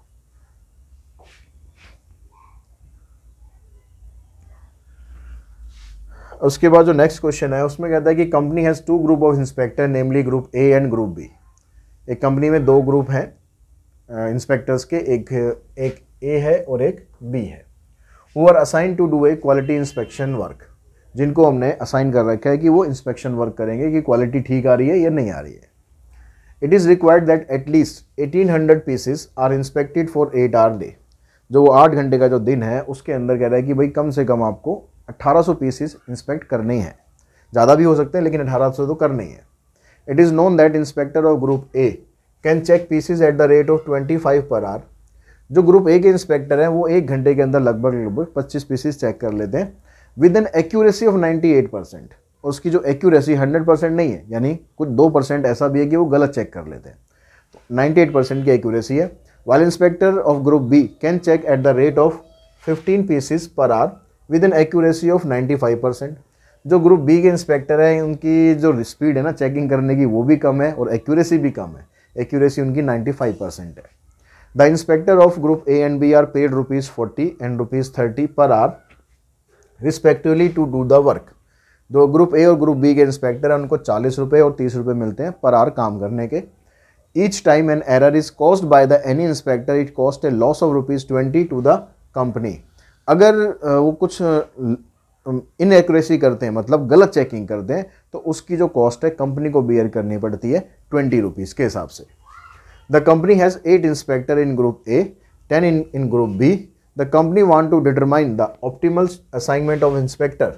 उसके बाद जो नेक्स्ट क्वेश्चन है उसमें कहता है कि company has two group of inspector namely group A and group B एक कंपनी में दो ग्रुप हैं इंस्पेक्टर्स के एक एक ए है और एक बी है वो are assign to do a quality inspection work जिनको हमने असाइन कर रखा है कि वो इंस्पेक्शन वर्क करेंगे कि क्वालिटी ठीक आ रही है या नहीं आ रही है it is required that at least eighteen hundred pieces are inspected for eight hour day जो वो आठ घंटे का जो दिन है उसके अंदर कह रहा है कि भाई कम से कम आपको 1800 पीसेस इंस्पेक्ट करने हैं ज़्यादा भी हो सकते हैं लेकिन 1800 तो करने हैं it is known that inspector of group A can check pieces at the rate of 25 per are जो ग्रुप ए के इंस्पेक्टर हैं वो एक घंटे के अंदर लगभग लगभग 25 पीसेस चेक कर लेते हैं with an accuracy of 98 percent उसकी जो एक्यूरेसी 100 परसेंट नहीं है यानी कुछ दो परसेंट ऐसा भी है कि वो गलत चेक कर लेते हैं नाइन्टी एट परसेंट की एक्यूरेसी है while inspector of group B can check at the rate of 15 pieces per hour with an accuracy of 95 percent जो ग्रुप बी के इंस्पेक्टर हैं उनकी जो स्पीड है ना चेकिंग करने की वो भी कम है और एक्यूरेसी भी कम है एक्यूरेसी उनकी 95 परसेंट है the inspector of group A and B are paid rupees forty and rupees thirty per hour respectively to do the work जो ग्रुप ए और ग्रुप बी के इंस्पेक्टर हैं उनको चालीस रुपये और तीस रुपये मिलते हैं पर आर काम करने के each time an error is caused by the any inspector it cost a loss of rupees twenty to the company अगर वो कुछ इनएक्यूरेसी करते हैं मतलब गलत चेकिंग करते हैं तो उसकी जो कॉस्ट है कंपनी को बियर करनी पड़ती है ट्वेंटी रुपीज़ के हिसाब से the company has eight inspector in group A ten in in group B the company want to determine the optimal assignment of inspector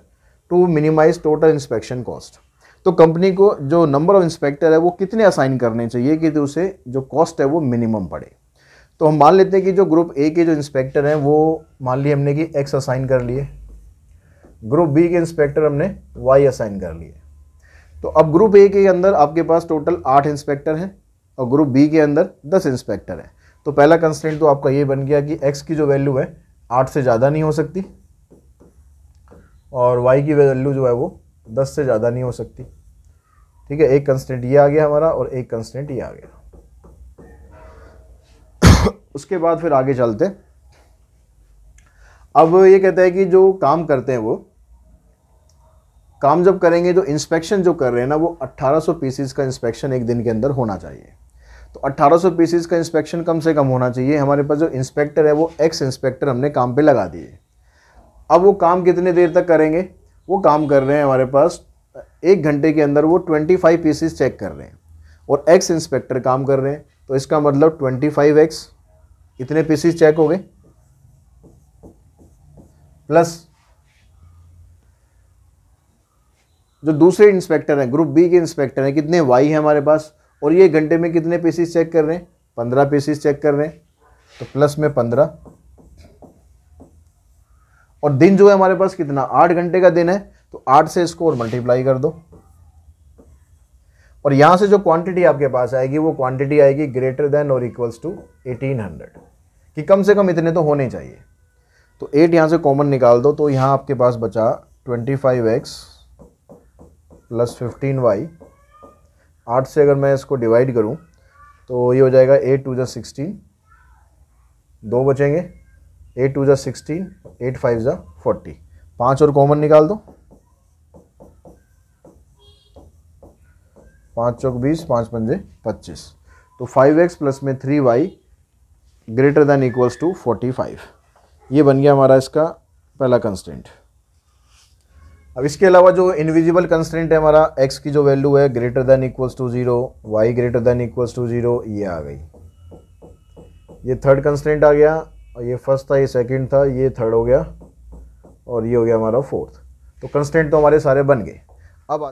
to minimise total inspection cost तो company को जो number of inspector है वो कितने assign करने चाहिए कि उसे जो कॉस्ट है वो मिनिमम पड़े तो हम मान लेते हैं कि जो ग्रुप ए के जो इंस्पेक्टर हैं वो मान लिए हमने कि एक्स असाइन कर लिए ग्रुप बी के इंस्पेक्टर हमने वाई असाइन कर लिए तो अब ग्रुप ए के अंदर आपके पास टोटल आठ इंस्पेक्टर हैं और ग्रुप बी के अंदर दस इंस्पेक्टर हैं तो पहला कंस्टेंट तो आपका ये बन गया कि एक्स की जो वैल्यू है आठ से ज़्यादा नहीं हो सकती और वाई की वैल्यू जो है वो दस से ज़्यादा नहीं हो सकती ठीक है एक कंस्टेंट ये आ गया हमारा और एक कंस्टेंट ये आ गया उसके बाद फिर आगे चलते अब ये कहता है कि जो काम करते हैं वो काम जब करेंगे तो इंस्पेक्शन जो कर रहे हैं ना वो 1800 पीसीज का इंस्पेक्शन एक दिन के अंदर होना चाहिए तो 1800 पीसीज का इंस्पेक्शन कम से कम होना चाहिए हमारे पास जो इंस्पेक्टर है वो एक्स इंस्पेक्टर हमने काम पे लगा दिए अब वो काम कितने देर तक करेंगे वो काम कर रहे हैं हमारे पास एक घंटे के अंदर वो 25 पीसीज चेक कर रहे हैं और एक्स इंस्पेक्टर काम कर रहे हैं तो इसका मतलब ट्वेंटी फाइव एक्स इतने पीसीस चेक हो गए प्लस जो दूसरे इंस्पेक्टर हैं ग्रुप बी के इंस्पेक्टर हैं कितने वाई हैं हमारे पास और ये घंटे में कितने पीसीस चेक कर रहे हैं पंद्रह पीसीस चेक कर रहे हैं तो प्लस में पंद्रह और दिन जो है हमारे पास कितना आठ घंटे का दिन है तो आठ से इसको और मल्टीप्लाई कर दो और यहां से जो क्वांटिटी आपके पास आएगी वो क्वांटिटी आएगी ग्रेटर देन और इक्वल्स टू एटीन हंड्रेड कि कम से कम इतने तो होने चाहिए तो एट यहाँ से कॉमन निकाल दो तो यहाँ आपके पास बचा twenty five x plus fifteen Y आठ से अगर मैं इसको डिवाइड करूँ तो ये हो जाएगा एट टू ज़ा सिक्सटीन दो बचेंगे एट टू ज़ा सिक्सटीन एट फाइव ज़ा फोर्टी पाँच और कॉमन निकाल दो पाँच चौक बीस पाँच पंजे पच्चीस तो फाइव एक्स प्लस में three Y greater than equals to forty five ये बन गया हमारा इसका पहला कंस्टेंट अब इसके अलावा जो इनविजिबल कंस्टेंट है हमारा एक्स की जो वैल्यू है greater than equals to zero Y greater than equals to zero ये आ गई ये थर्ड कंस्टेंट आ गया और ये फर्स्ट था ये सेकंड था ये थर्ड हो गया और ये हो गया हमारा फोर्थ तो कंस्टेंट तो हमारे सारे बन गए अब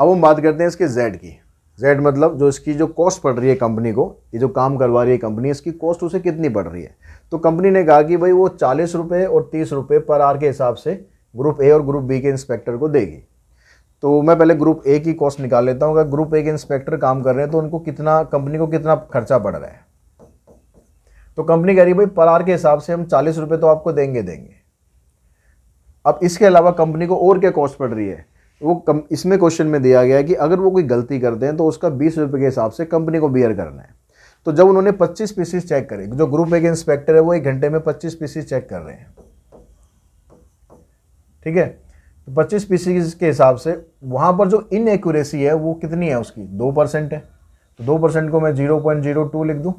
अब हम बात करते हैं इसके जेड की जेड मतलब जो इसकी जो कॉस्ट पड़ रही है कंपनी को ये जो काम करवा रही है कंपनी इसकी कॉस्ट उसे कितनी पड़ रही है तो कंपनी ने कहा कि भाई वो चालीस रुपये और तीस रुपये पर आर के हिसाब से ग्रुप ए और ग्रुप बी के इंस्पेक्टर को देगी तो मैं पहले ग्रुप ए की कॉस्ट निकाल लेता हूँ अगर ग्रुप ए के इंस्पेक्टर काम कर रहे हैं तो उनको कितना कंपनी को कितना खर्चा पड़ रहा है तो कंपनी कह रही भाई पर आर के हिसाब से हम चालीस रुपये तो आपको देंगे देंगे अब इसके अलावा कंपनी को और क्या कॉस्ट पड़ रही है वो कम इसमें क्वेश्चन में दिया गया है कि अगर वो कोई गलती करते हैं तो उसका बीस रुपये के हिसाब से कंपनी को बियर करना है तो जब उन्होंने 25 पीसीस चेक करे जो ग्रुप ए के इंस्पेक्टर है वो एक घंटे में 25 पीसीस चेक कर रहे हैं ठीक है तो 25 पीसीस के हिसाब से वहाँ पर जो इनएक्यूरेसी है वो कितनी है उसकी दो परसेंट है तो दो परसेंट को मैं जीरो पॉइंट जीरो टू लिख दूँ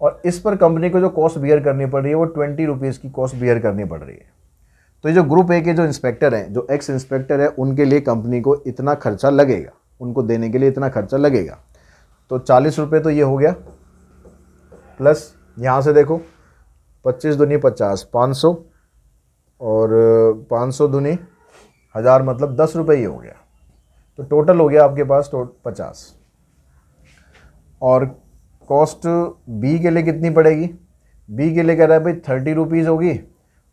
और इस पर कंपनी को जो कॉस्ट बियर करनी पड़ रही है वो ट्वेंटी रुपीज़ की कॉस्ट बियर करनी पड़ रही है तो ये जो ग्रुप ए के जो इंस्पेक्टर हैं जो एक्स इंस्पेक्टर है उनके लिए कंपनी को इतना खर्चा लगेगा उनको देने के लिए इतना खर्चा लगेगा तो चालीस रुपये तो ये हो गया प्लस यहाँ से देखो पच्चीस दुनी पचास पाँच सौ और पाँच सौ दुनी हज़ार मतलब दस रुपये ही हो गया तो टोटल हो गया आपके पास तो पचास और कॉस्ट बी के लिए कितनी पड़ेगी बी के लिए कह रहा है भाई थर्टी रुपीज़ होगी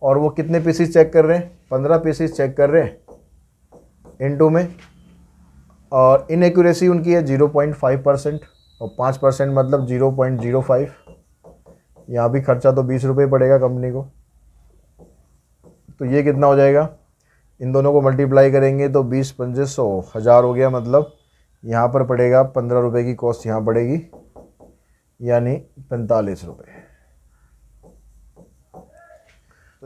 और वो कितने पीसीस चेक कर रहे हैं पंद्रह पीसीस चेक कर रहे हैं इन टू में और इनएक्यूरेसी उनकी है जीरो पॉइंट फाइव परसेंट और पाँच परसेंट मतलब जीरो पॉइंट जीरो फाइव यहाँ भी खर्चा तो बीस रुपये पड़ेगा कंपनी को तो ये कितना हो जाएगा इन दोनों को मल्टीप्लाई करेंगे तो बीस पंजे सौ हज़ार हो गया मतलब यहाँ पर पड़ेगा पंद्रह रुपये की कॉस्ट यहाँ पड़ेगी यानी पैंतालीस रुपये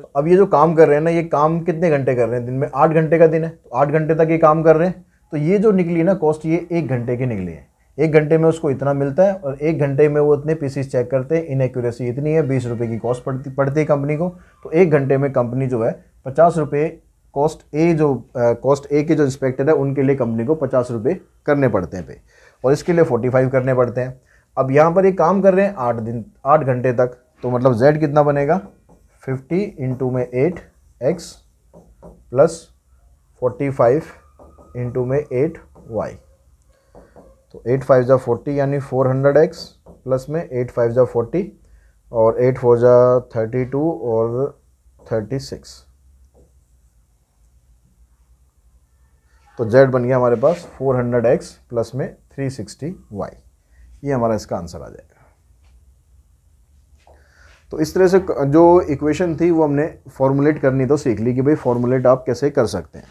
तो अब ये जो काम कर रहे हैं ना ये काम कितने घंटे कर रहे हैं दिन में आठ घंटे का दिन है तो आठ घंटे तक ये काम कर रहे हैं तो ये जो निकली ना कॉस्ट ये एक घंटे की निकली है एक घंटे में उसको इतना मिलता है और एक घंटे में वो इतने पीसीस चेक करते हैं इनएक्यूरेसी इतनी है बीस रुपये की कॉस्ट पड़ती पड़ती है कंपनी को तो एक घंटे में कंपनी जो है पचास रुपये कॉस्ट ए जो कॉस्ट ए के जो इंस्पेक्टर है उनके लिए कंपनी को पचास रुपये करने पड़ते हैं पे और इसके लिए फोर्टी फाइव करने पड़ते हैं अब यहाँ पर ये काम कर रहे हैं आठ दिन आठ घंटे तक तो मतलब जेड कितना बनेगा फिफ्टी इंटू में eight x plus forty five into में एट वाई तो एट फाइव ज़ा फोर्टी यानी फोर हंड्रेड एक्स प्लस में एट फाइव ज़ा फोर्टी और एट फोर ज़ा थर्टी टू और थर्टी सिक्स तो जेड बन गया हमारे पास फोर हंड्रेड एक्स प्लस में थ्री सिक्सटी वाई ये हमारा इसका आंसर आ जाएगा तो इस तरह से जो इक्वेशन थी वो हमने फॉर्मुलेट करनी तो सीख ली कि भाई फॉर्मुलेट आप कैसे कर सकते हैं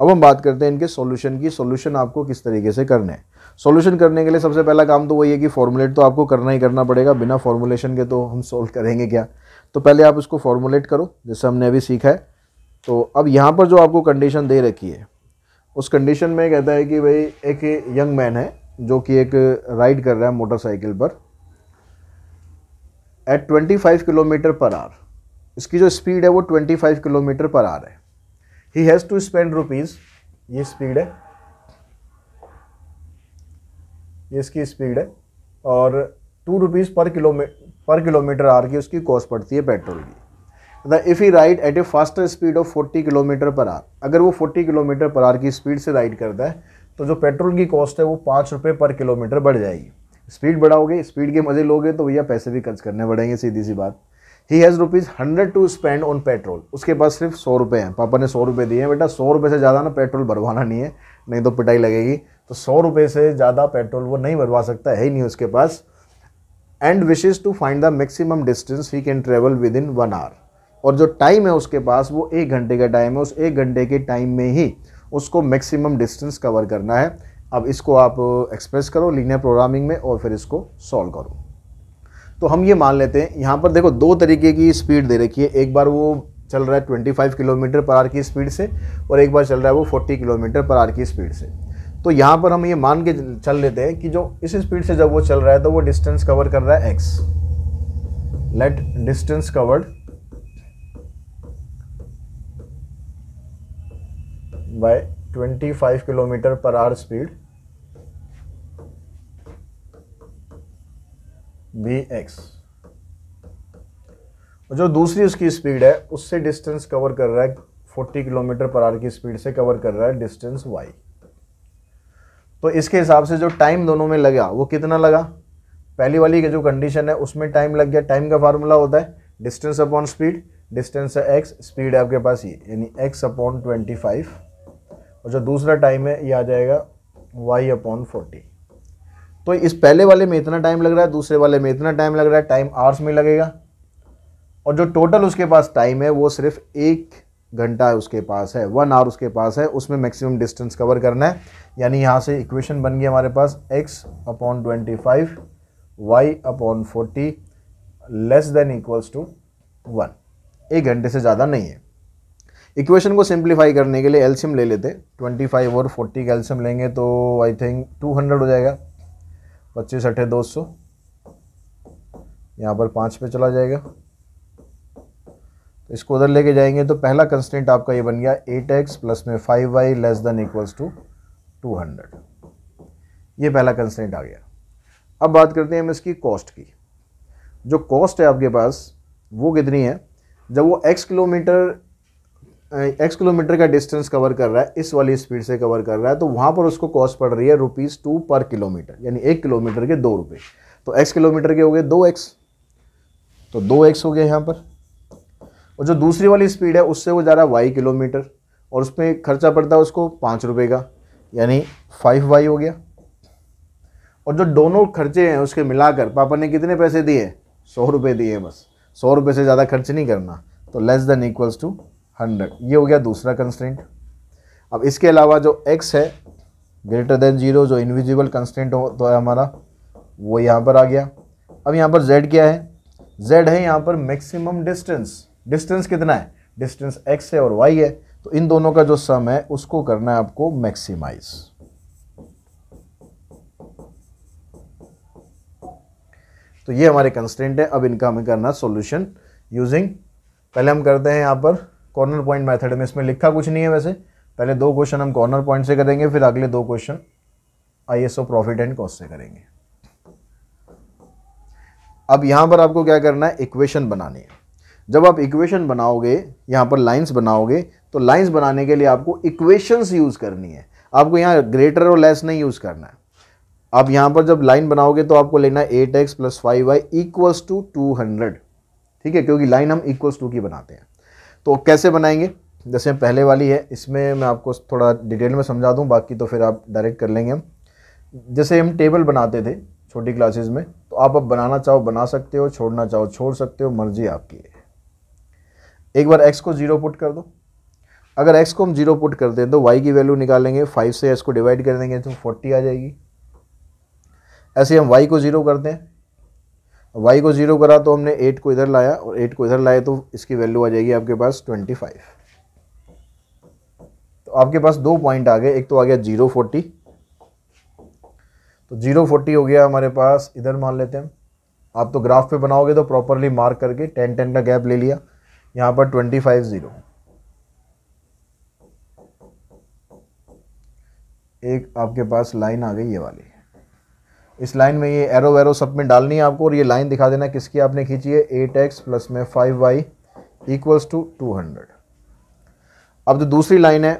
अब हम बात करते हैं इनके सॉल्यूशन की सॉल्यूशन आपको किस तरीके से करने हैं सॉल्यूशन करने के लिए सबसे पहला काम तो वही है कि फॉर्मुलेट तो आपको करना ही करना पड़ेगा बिना फॉर्मुलेशन के तो हम सॉल्व करेंगे क्या तो पहले आप इसको फॉर्मुलेट करो जैसे हमने अभी सीखा है तो अब यहाँ पर जो आपको कंडीशन दे रखी है उस कंडीशन में कहता है कि भाई एक यंग मैन है जो कि एक राइड कर रहा है मोटरसाइकिल पर एट 25 किलोमीटर पर आर इसकी जो स्पीड है वो 25 किलोमीटर पर आर है he has to spend rupees ये स्पीड है ये इसकी स्पीड है और two rupees per kilometre per kilometre hour की उसकी कॉस्ट पड़ती है पेट्रोल की मतलब if he ride at a faster speed of 40 kilometre per hour अगर वो 40 किलोमीटर पर आर की स्पीड से राइड करता है तो जो पेट्रोल की कॉस्ट है वो पाँच रुपये पर किलोमीटर बढ़ जाएगी स्पीड बढ़ाओगे स्पीड के मज़े लोगे तो भैया पैसे भी खर्च करने पड़ेंगे सीधी सी बात he has rupees hundred to spend on petrol उसके पास सिर्फ सौ रुपये हैं पापा ने सौ रुपये दिए हैं बेटा सौ रुपये से ज़्यादा ना पेट्रोल भरवाना नहीं है नहीं तो पिटाई लगेगी तो सौ रुपये से ज़्यादा पेट्रोल वो नहीं भरवा सकता है ही नहीं उसके पास and wishes to find the maximum distance he can travel within one hour और जो टाइम है उसके पास वो एक घंटे का टाइम है उस एक घंटे के टाइम में ही उसको मैक्सिमम डिस्टेंस कवर करना है अब इसको आप एक्सप्रेस करो लीनियर प्रोग्रामिंग में और फिर इसको सॉल्व करो तो हम ये मान लेते हैं यहाँ पर देखो दो तरीके की स्पीड दे रखी है एक बार वो चल रहा है 25 किलोमीटर पर आर की स्पीड से और एक बार चल रहा है वो 40 किलोमीटर पर आर की स्पीड से तो यहाँ पर हम ये मान के चल लेते हैं कि जो इस स्पीड से जब वो चल रहा है तो वो डिस्टेंस कवर कर रहा है x let distance covered by twenty five kilometre per hour speed be x जो दूसरी उसकी स्पीड है उससे डिस्टेंस कवर कर रहा है फोर्टी किलोमीटर पर आर की स्पीड से कवर कर रहा है डिस्टेंस वाई तो इसके हिसाब से जो टाइम दोनों में लगा वो कितना लगा पहली वाली की जो कंडीशन है उसमें टाइम लग गया टाइम का फार्मूला होता है डिस्टेंस अपॉन स्पीड डिस्टेंस है एक्स स्पीड है आपके पास ये यानी एक्स अपॉन ट्वेंटी फाइव और जो दूसरा टाइम है ये आ जाएगा वाई अपॉन फोर्टी तो इस पहले वाले में इतना टाइम लग रहा है दूसरे वाले में इतना टाइम लग रहा है टाइम आवर्स में लगेगा और जो टोटल उसके पास टाइम है वो सिर्फ एक घंटा उसके पास है वन आवर उसके पास है उसमें मैक्सिमम डिस्टेंस कवर करना है यानी यहाँ से इक्वेशन बन गई हमारे पास x upon twenty five y upon forty less than equals to one एक घंटे से ज़्यादा नहीं है इक्वेशन को सिंप्लीफाई करने के लिए एल्शियम ले लेते ट्वेंटी फाइव और फोर्टी का एल्शियम लेंगे तो आई थिंक टू हंड्रेड हो जाएगा पच्चीस अठे दो सौ यहाँ पर पाँच पे चला जाएगा तो इसको उधर लेके जाएंगे तो पहला कंस्टेंट आपका ये बन गया एट एक्स प्लस में five Y less than equals to two hundred ये पहला कंस्टेंट आ गया अब बात करते हैं हम इसकी कॉस्ट की जो कॉस्ट है आपके पास वो कितनी है जब वो एक्स किलोमीटर एक्स किलोमीटर का डिस्टेंस कवर कर रहा है इस वाली स्पीड से कवर कर रहा है तो वहाँ पर उसको कॉस्ट पड़ रही है रुपीज़ टू पर किलोमीटर यानी एक किलोमीटर के दो रुपये तो एक्स किलोमीटर के हो गए दो एक्स तो दो एक्स हो गया यहाँ पर और जो दूसरी वाली स्पीड है उससे वो जा रहा है वाई किलोमीटर और उसमें खर्चा पड़ता है उसको पाँच रुपये का यानी फाइव वाई हो गया और जो दोनों खर्चे हैं उसके मिलाकर पापा ने कितने पैसे दिए सौ रुपये दिए बस सौ रुपये से ज़्यादा खर्च नहीं करना तो less than equals to hundred ये हो गया दूसरा कंस्टेंट अब इसके अलावा जो एक्स है ग्रेटर देन जीरो जो इनविजिबल कंस्टेंट हो तो है हमारा वो यहाँ पर आ गया अब यहाँ पर जेड क्या है जेड है यहाँ पर मैक्सिमम डिस्टेंस डिस्टेंस कितना है डिस्टेंस एक्स है और वाई है तो इन दोनों का जो सम है उसको करना है आपको मैक्सिमाइज तो ये हमारे कंस्टेंट है अब इनका हमें करना सॉल्यूशन यूजिंग पहले हम करते हैं यहाँ पर कॉर्नर पॉइंट मैथड में इसमें लिखा कुछ नहीं है वैसे पहले दो क्वेश्चन हम कॉर्नर पॉइंट से करेंगे फिर अगले दो question ISO profit and cost से करेंगे अब यहां पर आपको क्या करना है इक्वेशन बनानी है जब आप इक्वेशन बनाओगे यहां पर लाइंस बनाओगे तो लाइंस बनाने के लिए आपको इक्वेशंस यूज़ करनी है आपको यहाँ ग्रेटर और लेस नहीं यूज़ करना है आप यहां पर जब लाइन बनाओगे तो आपको लेना है eight x plus five y equals to two hundred ठीक है क्योंकि लाइन हम इक्वल्स टू की बनाते हैं तो कैसे बनाएंगे जैसे पहले वाली है इसमें मैं आपको थोड़ा डिटेल में समझा दूँ बाकी तो फिर आप डायरेक्ट कर लेंगे हम जैसे हम टेबल बनाते थे छोटी क्लासेस में तो आप अब बनाना चाहो बना सकते हो छोड़ना चाहो छोड़ सकते हो मर्जी आपकी है एक बार एक्स को ज़ीरो पुट कर दो अगर एक्स को हम जीरो पुट कर दें तो वाई की वैल्यू निकालेंगे फाइव से एक्स को डिवाइड कर देंगे तो फोर्टी आ जाएगी ऐसे हम वाई को ज़ीरो करते हैं वाई को ज़ीरो करा तो हमने एट को इधर लाया और एट को इधर लाए तो इसकी वैल्यू आ जाएगी आपके पास ट्वेंटी फाइव तो आपके पास दो पॉइंट आ गए एक तो आ गया जीरो फोर्टी तो जीरो फोर्टी हो गया हमारे पास इधर मान लेते हैं आप तो ग्राफ पे बनाओगे तो प्रॉपरली मार्क करके टेन टेन का गैप ले लिया यहाँ पर ट्वेंटी फाइव ज़ीरो एक आपके पास लाइन आ गई ये वाली इस लाइन में ये एरो वैरो सब में डालनी है आपको और ये लाइन दिखा देना किसकी आपने खींची है एट एक्स प्लस में five y equals to two hundred अब जो दूसरी लाइन है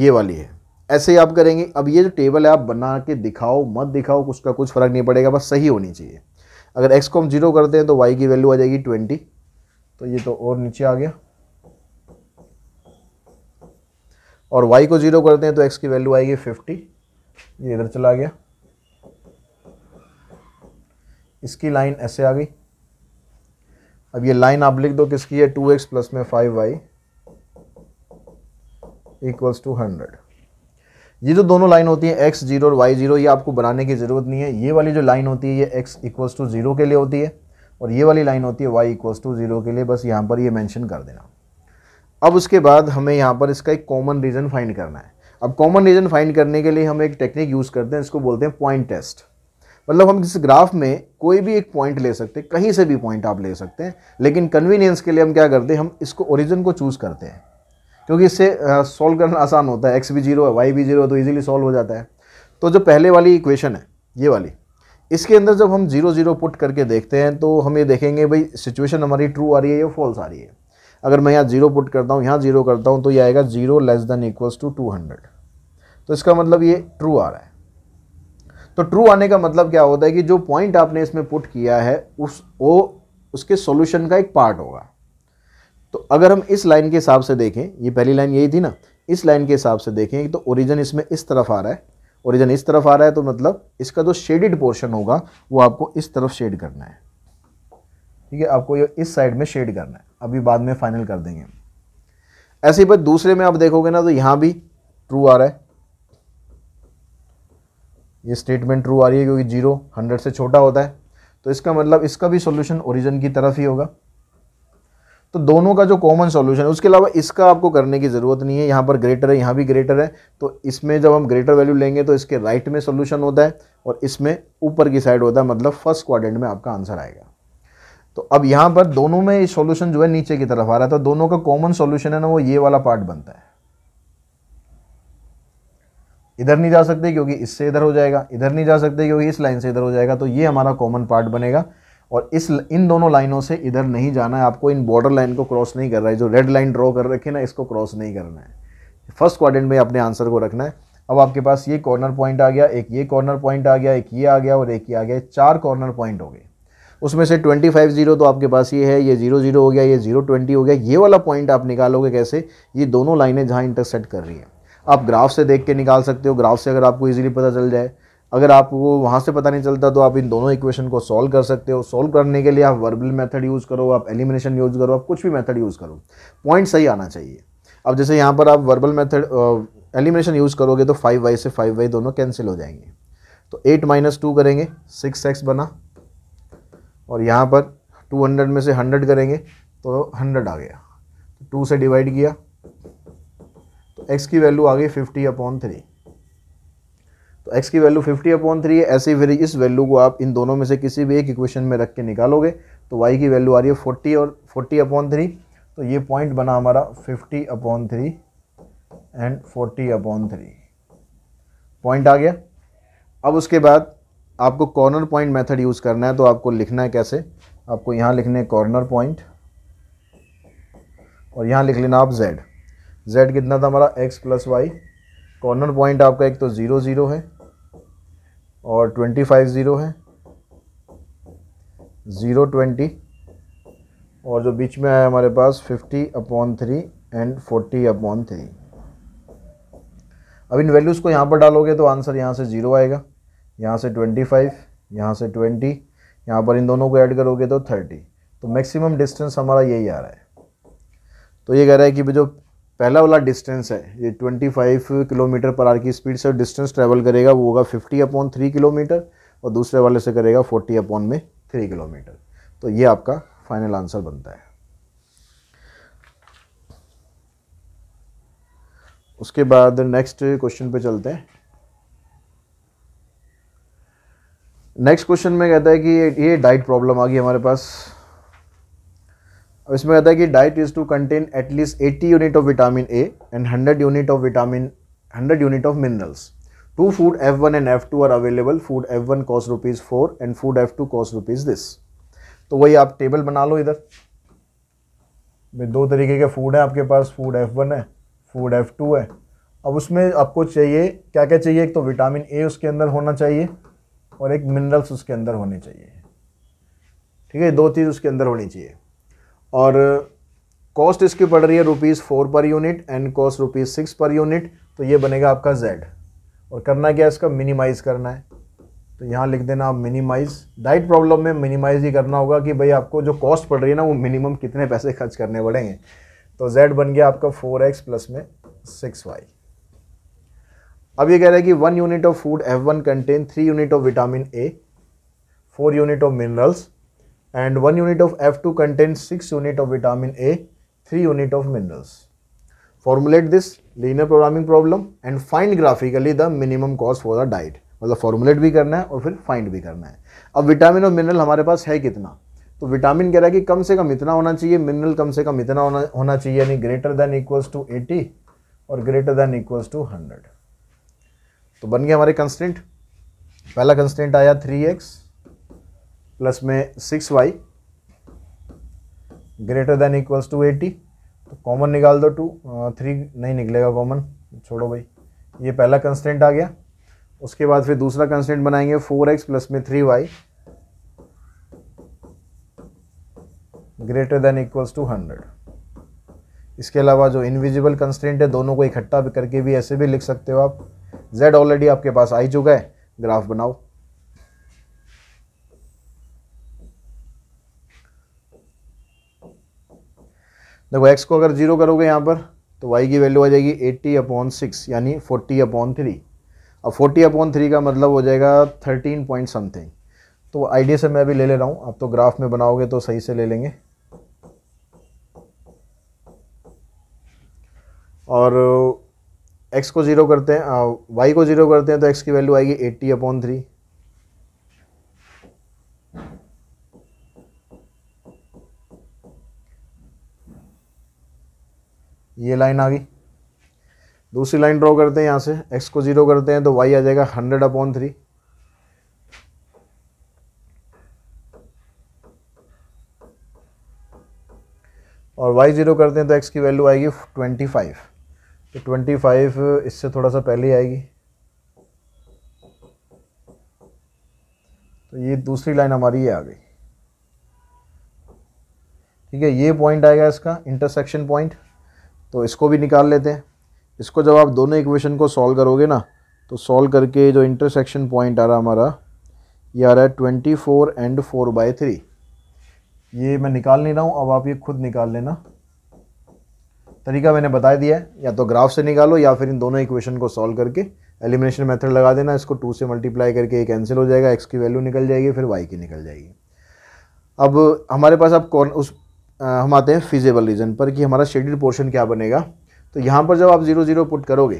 ये वाली है ऐसे ही आप करेंगे अब ये जो टेबल है आप बना के दिखाओ मत दिखाओ उसका कुछ फ़र्क नहीं पड़ेगा बस सही होनी चाहिए अगर एक्स को हम जीरो करते हैं तो वाई की वैल्यू आ जाएगी ट्वेंटी तो ये तो और नीचे आ गया और वाई को जीरो करते हैं तो एक्स की वैल्यू आएगी फिफ्टी ये इधर चला गया इसकी लाइन ऐसे आ गई अब ये लाइन आप लिख दो किसकी है टू एक्स प्लस में five y equals to hundred ये जो दोनों लाइन होती है एक्स जीरो और वाई जीरो ये आपको बनाने की ज़रूरत नहीं है ये वाली जो लाइन होती है ये एक्स इक्वल्स टू जीरो के लिए होती है और ये वाली लाइन होती है वाई इक्वल्स टू जीरो के लिए बस यहाँ पर ये मैंशन कर देना अब उसके बाद हमें यहाँ पर इसका एक कॉमन रीजन फाइंड करना है अब कॉमन रीजन फाइंड करने के लिए हम एक टेक्निक यूज़ करते हैं इसको बोलते हैं पॉइंट टेस्ट मतलब हम जिस ग्राफ में कोई भी एक पॉइंट ले सकते हैं कहीं से भी पॉइंट आप ले सकते हैं लेकिन कन्वीनियंस के लिए हम क्या करते हैं हम इसको ओरिजिन को चूज़ करते हैं क्योंकि इससे सॉल्व करना आसान होता है एक्स भी जीरो है वाई भी जीरो है तो ईजिली सॉल्व हो जाता है तो जो पहले वाली इक्वेशन है ये वाली इसके अंदर जब हम जीरो जीरो पुट करके देखते हैं तो हम ये देखेंगे भाई सिचुएशन हमारी ट्रू आ रही है या फॉल्स आ रही है अगर मैं यहाँ जीरो पुट करता हूँ यहाँ जीरो करता हूँ तो ये आएगा zero less than equals to two hundred तो इसका मतलब ये ट्रू आ रहा है तो ट्रू आने का मतलब क्या होता है कि जो पॉइंट आपने इसमें पुट किया है उस वो उसके सॉल्यूशन का एक पार्ट होगा तो अगर हम इस लाइन के हिसाब से देखें ये पहली लाइन यही थी ना इस लाइन के हिसाब से देखें तो ओरिजन इसमें इस तरफ आ रहा है ओरिजन इस तरफ आ रहा है तो मतलब इसका जो शेडिड पोर्शन होगा वो आपको इस तरफ शेड करना है ठीक है आपको ये इस साइड में शेड करना है अभी बाद में फाइनल कर देंगे ऐसे ही पर दूसरे में आप देखोगे ना तो यहाँ भी ट्रू आ रहा है ये स्टेटमेंट ट्रू आ रही है क्योंकि जीरो हंड्रेड से छोटा होता है तो इसका मतलब इसका भी सोल्यूशन ओरिजिन की तरफ ही होगा तो दोनों का जो कॉमन सॉल्यूशन है उसके अलावा इसका आपको करने की ज़रूरत नहीं है यहाँ पर ग्रेटर है यहाँ भी ग्रेटर है तो इसमें जब हम ग्रेटर वैल्यू लेंगे तो इसके राइट में सॉल्यूशन होता है और इसमें ऊपर की साइड होता है मतलब फर्स्ट क्वाड्रेंट में आपका आंसर आएगा तो अब यहाँ पर दोनों में सॉल्यूशन जो है नीचे की तरफ आ रहा था दोनों का कॉमन सॉल्यूशन है ना वो ये वाला पार्ट बनता है इधर नहीं जा सकते क्योंकि इससे इधर हो जाएगा इधर नहीं जा सकते क्योंकि इस लाइन से इधर हो जाएगा तो ये हमारा कॉमन पार्ट बनेगा और इस इन दोनों लाइनों से इधर नहीं जाना है आपको इन बॉर्डर लाइन को क्रॉस नहीं करना है जो रेड लाइन ड्रॉ कर रखी ना इसको क्रॉस नहीं करना है फर्स्ट क्वाड्रेंट में अपने आंसर को रखना है अब आपके पास ये कॉर्नर पॉइंट आ गया एक ये कॉर्नर पॉइंट आ गया एक ये आ गया और एक ये आ गया चार कॉर्नर पॉइंट हो गए उसमें से ट्वेंटी फाइव जीरो तो आपके पास ये है ये जीरो जीरो हो गया ये जीरो ट्वेंटी हो गया ये वाला पॉइंट आप निकालोगे कैसे ये दोनों लाइनें जहाँ इंटरसेक्ट कर रही है आप ग्राफ से देख के निकाल सकते हो ग्राफ से अगर आपको ईजिली पता चल जाए अगर आपको वहाँ से पता नहीं चलता तो आप इन दोनों इक्वेशन को सॉल्व कर सकते हो सॉल्व करने के लिए आप वर्बल मेथड यूज़ करो आप एलिमिनेशन यूज़ करो आप कुछ भी मेथड यूज़ करो पॉइंट सही आना चाहिए अब जैसे यहाँ पर आप वर्बल मेथड एलिमिनेशन यूज़ करोगे तो फाइव वाई से फाइव वाई दोनों कैंसिल हो जाएंगे तो एट माइनस टू करेंगे सिक्स एक्स बना और यहाँ पर टू हंड्रेड में से हंड्रेड करेंगे तो हंड्रेड आ गया तो टू से डिवाइड किया एक्स की वैल्यू आ गई फिफ्टी अपॉन थ्री तो एक्स की वैल्यू फिफ्टी अपॉन थ्री है ऐसे फिर इस वैल्यू को आप इन दोनों में से किसी भी एक इक्वेशन में रख के निकालोगे तो वाई की वैल्यू आ रही है फोर्टी और फोर्टी अपॉन थ्री तो ये पॉइंट बना हमारा fifty upon three and forty upon three point आ गया अब उसके बाद आपको कॉर्नर पॉइंट मेथड यूज़ करना है तो आपको लिखना है कैसे आपको यहाँ लिखने कॉर्नर पॉइंट और यहाँ लिख लेना आप जेड जेड कितना था हमारा x plus y corner point आपका एक तो ज़ीरो ज़ीरो है और ट्वेंटी फाइव ज़ीरो है ज़ीरो ट्वेंटी और जो बीच में आया हमारे पास fifty upon three and forty upon three अब इन वैल्यूज़ को यहाँ पर डालोगे तो आंसर यहाँ से ज़ीरो आएगा यहाँ से ट्वेंटी फाइव यहाँ से ट्वेंटी यहाँ पर इन दोनों को ऐड करोगे तो थर्टी तो मैक्सिमम डिस्टेंस हमारा यही आ रहा है तो ये कह रहा है कि जो पहला वाला डिस्टेंस है ये 25 किलोमीटर पर आर की स्पीड से डिस्टेंस ट्रैवल करेगा वो होगा 50 अपॉन थ्री किलोमीटर और दूसरे वाले से करेगा 40 अपॉन में थ्री किलोमीटर तो ये आपका फाइनल आंसर बनता है उसके बाद नेक्स्ट क्वेश्चन पे चलते हैं नेक्स्ट क्वेश्चन में कहता है कि ये डाइट प्रॉब्लम आ गई हमारे पास और इसमें कहता है कि diet is to contain at least eighty unit of vitamin A and hundred unit of vitamin hundred unit of minerals two food F one and F two are available food F one costs rupees four and food F two costs rupees this तो वही आप table बना लो इधर दो तरीके के food हैं आपके पास फूड एफ़ वन है फूड एफ टू है अब उसमें आपको चाहिए क्या क्या चाहिए एक तो विटामिन ए उसके अंदर होना चाहिए और एक मिनरल्स उसके अंदर होने चाहिए ठीक है दो चीज़ उसके अंदर होनी चाहिए और कॉस्ट इसकी पड़ रही है rupees four per unit and cost rupees six per unit तो ये बनेगा आपका जेड और करना क्या है इसका मिनिमाइज़ करना है तो यहाँ लिख देना आप मिनिमाइज़ डाइट प्रॉब्लम में मिनिमाइज़ ही करना होगा कि भाई आपको जो कॉस्ट पड़ रही है ना वो मिनिमम कितने पैसे खर्च करने पड़ेंगे तो जेड बन गया आपका फोर एक्स प्लस में सिक्स वाई अब ये कह रहा है कि one unit of food F one contain three unit of vitamin A four unit of minerals and 1 unit of F2 contains 6 unit of vitamin A, 3 unit of minerals. Formulate this linear programming problem and find graphically the minimum cost for the diet. मतलब formulate भी करना है और फिर find भी करना है अब विटामिन और मिनरल हमारे पास है कितना तो विटामिन कह रहा है कि कम से कम इतना होना चाहिए मिनरल कम से कम इतना होना होना चाहिए यानी ग्रेटर देन इक्वल्स टू 80 और ग्रेटर देन इक्वल्स टू 100 तो बन गए हमारे कंस्टेंट पहला कंस्टेंट आया थ्री एक्स प्लस में six Y greater than equals to eighty तो कॉमन निकाल दो टू थ्री नहीं निकलेगा कॉमन छोड़ो भाई ये पहला कंस्टेंट आ गया उसके बाद फिर दूसरा कंस्टेंट बनाएंगे फोर एक्स प्लस में three Y greater than equals to hundred इसके अलावा जो इनविजिबल कंस्टेंट है दोनों को इकट्ठा करके भी ऐसे भी लिख सकते हो आप जेड ऑलरेडी आपके पास आ ही चुका है ग्राफ बनाओ देखो एक्स को अगर जीरो करोगे यहाँ पर तो वाई की वैल्यू आ जाएगी एट्टी अपॉन सिक्स यानी फोर्टी अपॉन थ्री अब फोर्टी अपॉन थ्री का मतलब हो जाएगा थर्टीन पॉइंट समथिंग तो आइडिया से मैं अभी ले ले रहा हूँ आप तो ग्राफ में बनाओगे तो सही से ले लेंगे और एक्स uh, को ज़ीरो करते हैं वाई uh, को ज़ीरो करते हैं तो एक्स की वैल्यू आएगी एट्टी अपॉन थ्री ये लाइन आ गई दूसरी लाइन ड्रॉ करते हैं यहाँ से एक्स को ज़ीरो करते हैं तो वाई आ जाएगा हंड्रेड अपॉन थ्री और वाई ज़ीरो करते हैं तो एक्स की वैल्यू आएगी ट्वेंटी फाइव तो ट्वेंटी फाइव इससे थोड़ा सा पहले आएगी तो ये दूसरी लाइन हमारी ये आ गई ठीक है ये पॉइंट आएगा इसका इंटरसेक्शन पॉइंट तो इसको भी निकाल लेते हैं इसको जब आप दोनों इक्वेशन को सॉल्व करोगे ना तो सॉल्व करके जो इंटरसेक्शन पॉइंट आ रहा हमारा ये आ रहा है twenty four and four by three ये मैं निकाल नहीं रहा हूँ अब आप ये खुद निकाल लेना तरीका मैंने बता दिया है या तो ग्राफ से निकालो या फिर इन दोनों इक्वेशन को सॉल्व करके एलिमिनेशन मेथड लगा देना इसको टू से मल्टीप्लाई करके ये कैंसिल हो जाएगा एक्स की वैल्यू निकल जाएगी फिर वाई की निकल जाएगी अब हमारे पास अब कौन उस हम आते हैं फिजेबल रीजन पर कि हमारा शेड्यूल पोर्शन क्या बनेगा तो यहाँ पर जब आप जीरो जीरो पुट करोगे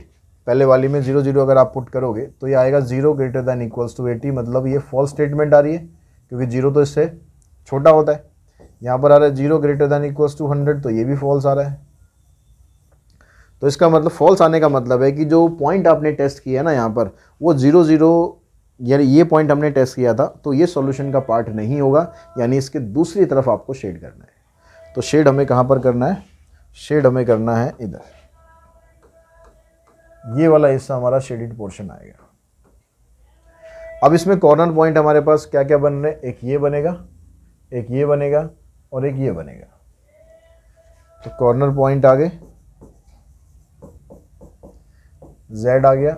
पहले वाली में जीरो जीरो अगर आप पुट करोगे तो ये आएगा zero greater than equals to eighty मतलब ये फॉल्स स्टेटमेंट आ रही है क्योंकि जीरो तो इससे छोटा होता है यहाँ पर आ रहा है zero greater than equals to hundred तो ये भी फॉल्स आ रहा है तो इसका मतलब फॉल्स आने का मतलब है कि जो पॉइंट आपने टेस्ट किया ना यहाँ पर वो जीरो जीरो यानी ये पॉइंट हमने टेस्ट किया था तो ये सॉल्यूशन का पार्ट नहीं होगा यानी इसके दूसरी तरफ आपको शेड करना है तो शेड हमें कहाँ पर करना है शेड हमें करना है इधर ये वाला हिस्सा हमारा शेडिड पोर्शन आएगा अब इसमें कॉर्नर पॉइंट हमारे पास क्या क्या बन रहे एक ये बनेगा एक ये बनेगा और एक ये बनेगा तो कॉर्नर पॉइंट आ गए जेड आ गया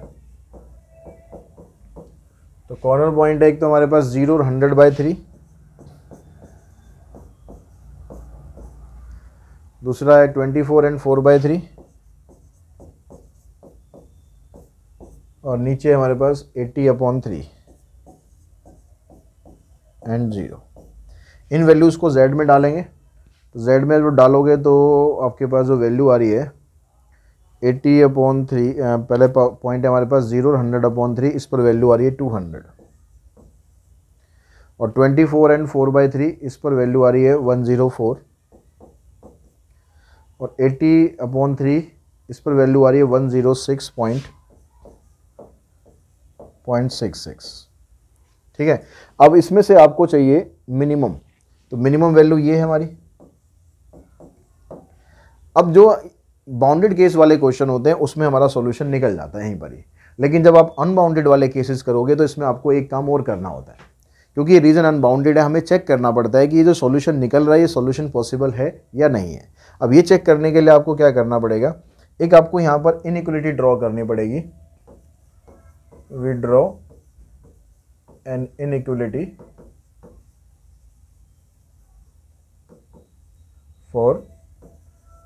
तो कॉर्नर पॉइंट एक तो हमारे पास जीरो और हंड्रेड बाई थ्री दूसरा है twenty four and four by three और नीचे हमारे पास eighty upon three and zero इन वैल्यूज़ को जेड में डालेंगे तो जेड में जो डालोगे तो आपके पास जो वैल्यू आ रही है एट्टी अपॉन थ्री पहले पॉइंट है हमारे पास ज़ीरो और हंड्रेड अपॉन थ्री इस पर वैल्यू आ रही है टू हंड्रेड और twenty four and four by three इस पर वैल्यू आ रही है वन ज़ीरो फोर और 80 अपॉन थ्री इस पर वैल्यू आ रही है one zero six point point six six ठीक है अब इसमें से आपको चाहिए मिनिमम तो मिनिमम वैल्यू ये है हमारी अब जो बाउंडेड केस वाले क्वेश्चन होते हैं उसमें हमारा सॉल्यूशन निकल जाता है यहीं पर ही लेकिन जब आप अनबाउंडेड वाले केसेस करोगे तो इसमें आपको एक काम और करना होता है क्योंकि ये रीज़न अनबाउंडेड है हमें चेक करना पड़ता है कि ये जो सॉल्यूशन निकल रहा है ये सॉल्यूशन पॉसिबल है या नहीं है अब ये चेक करने के लिए आपको क्या करना पड़ेगा एक आपको यहाँ पर इनक्वलिटी ड्रॉ करनी पड़ेगी विड्रॉ एन इनक्वलिटी फॉर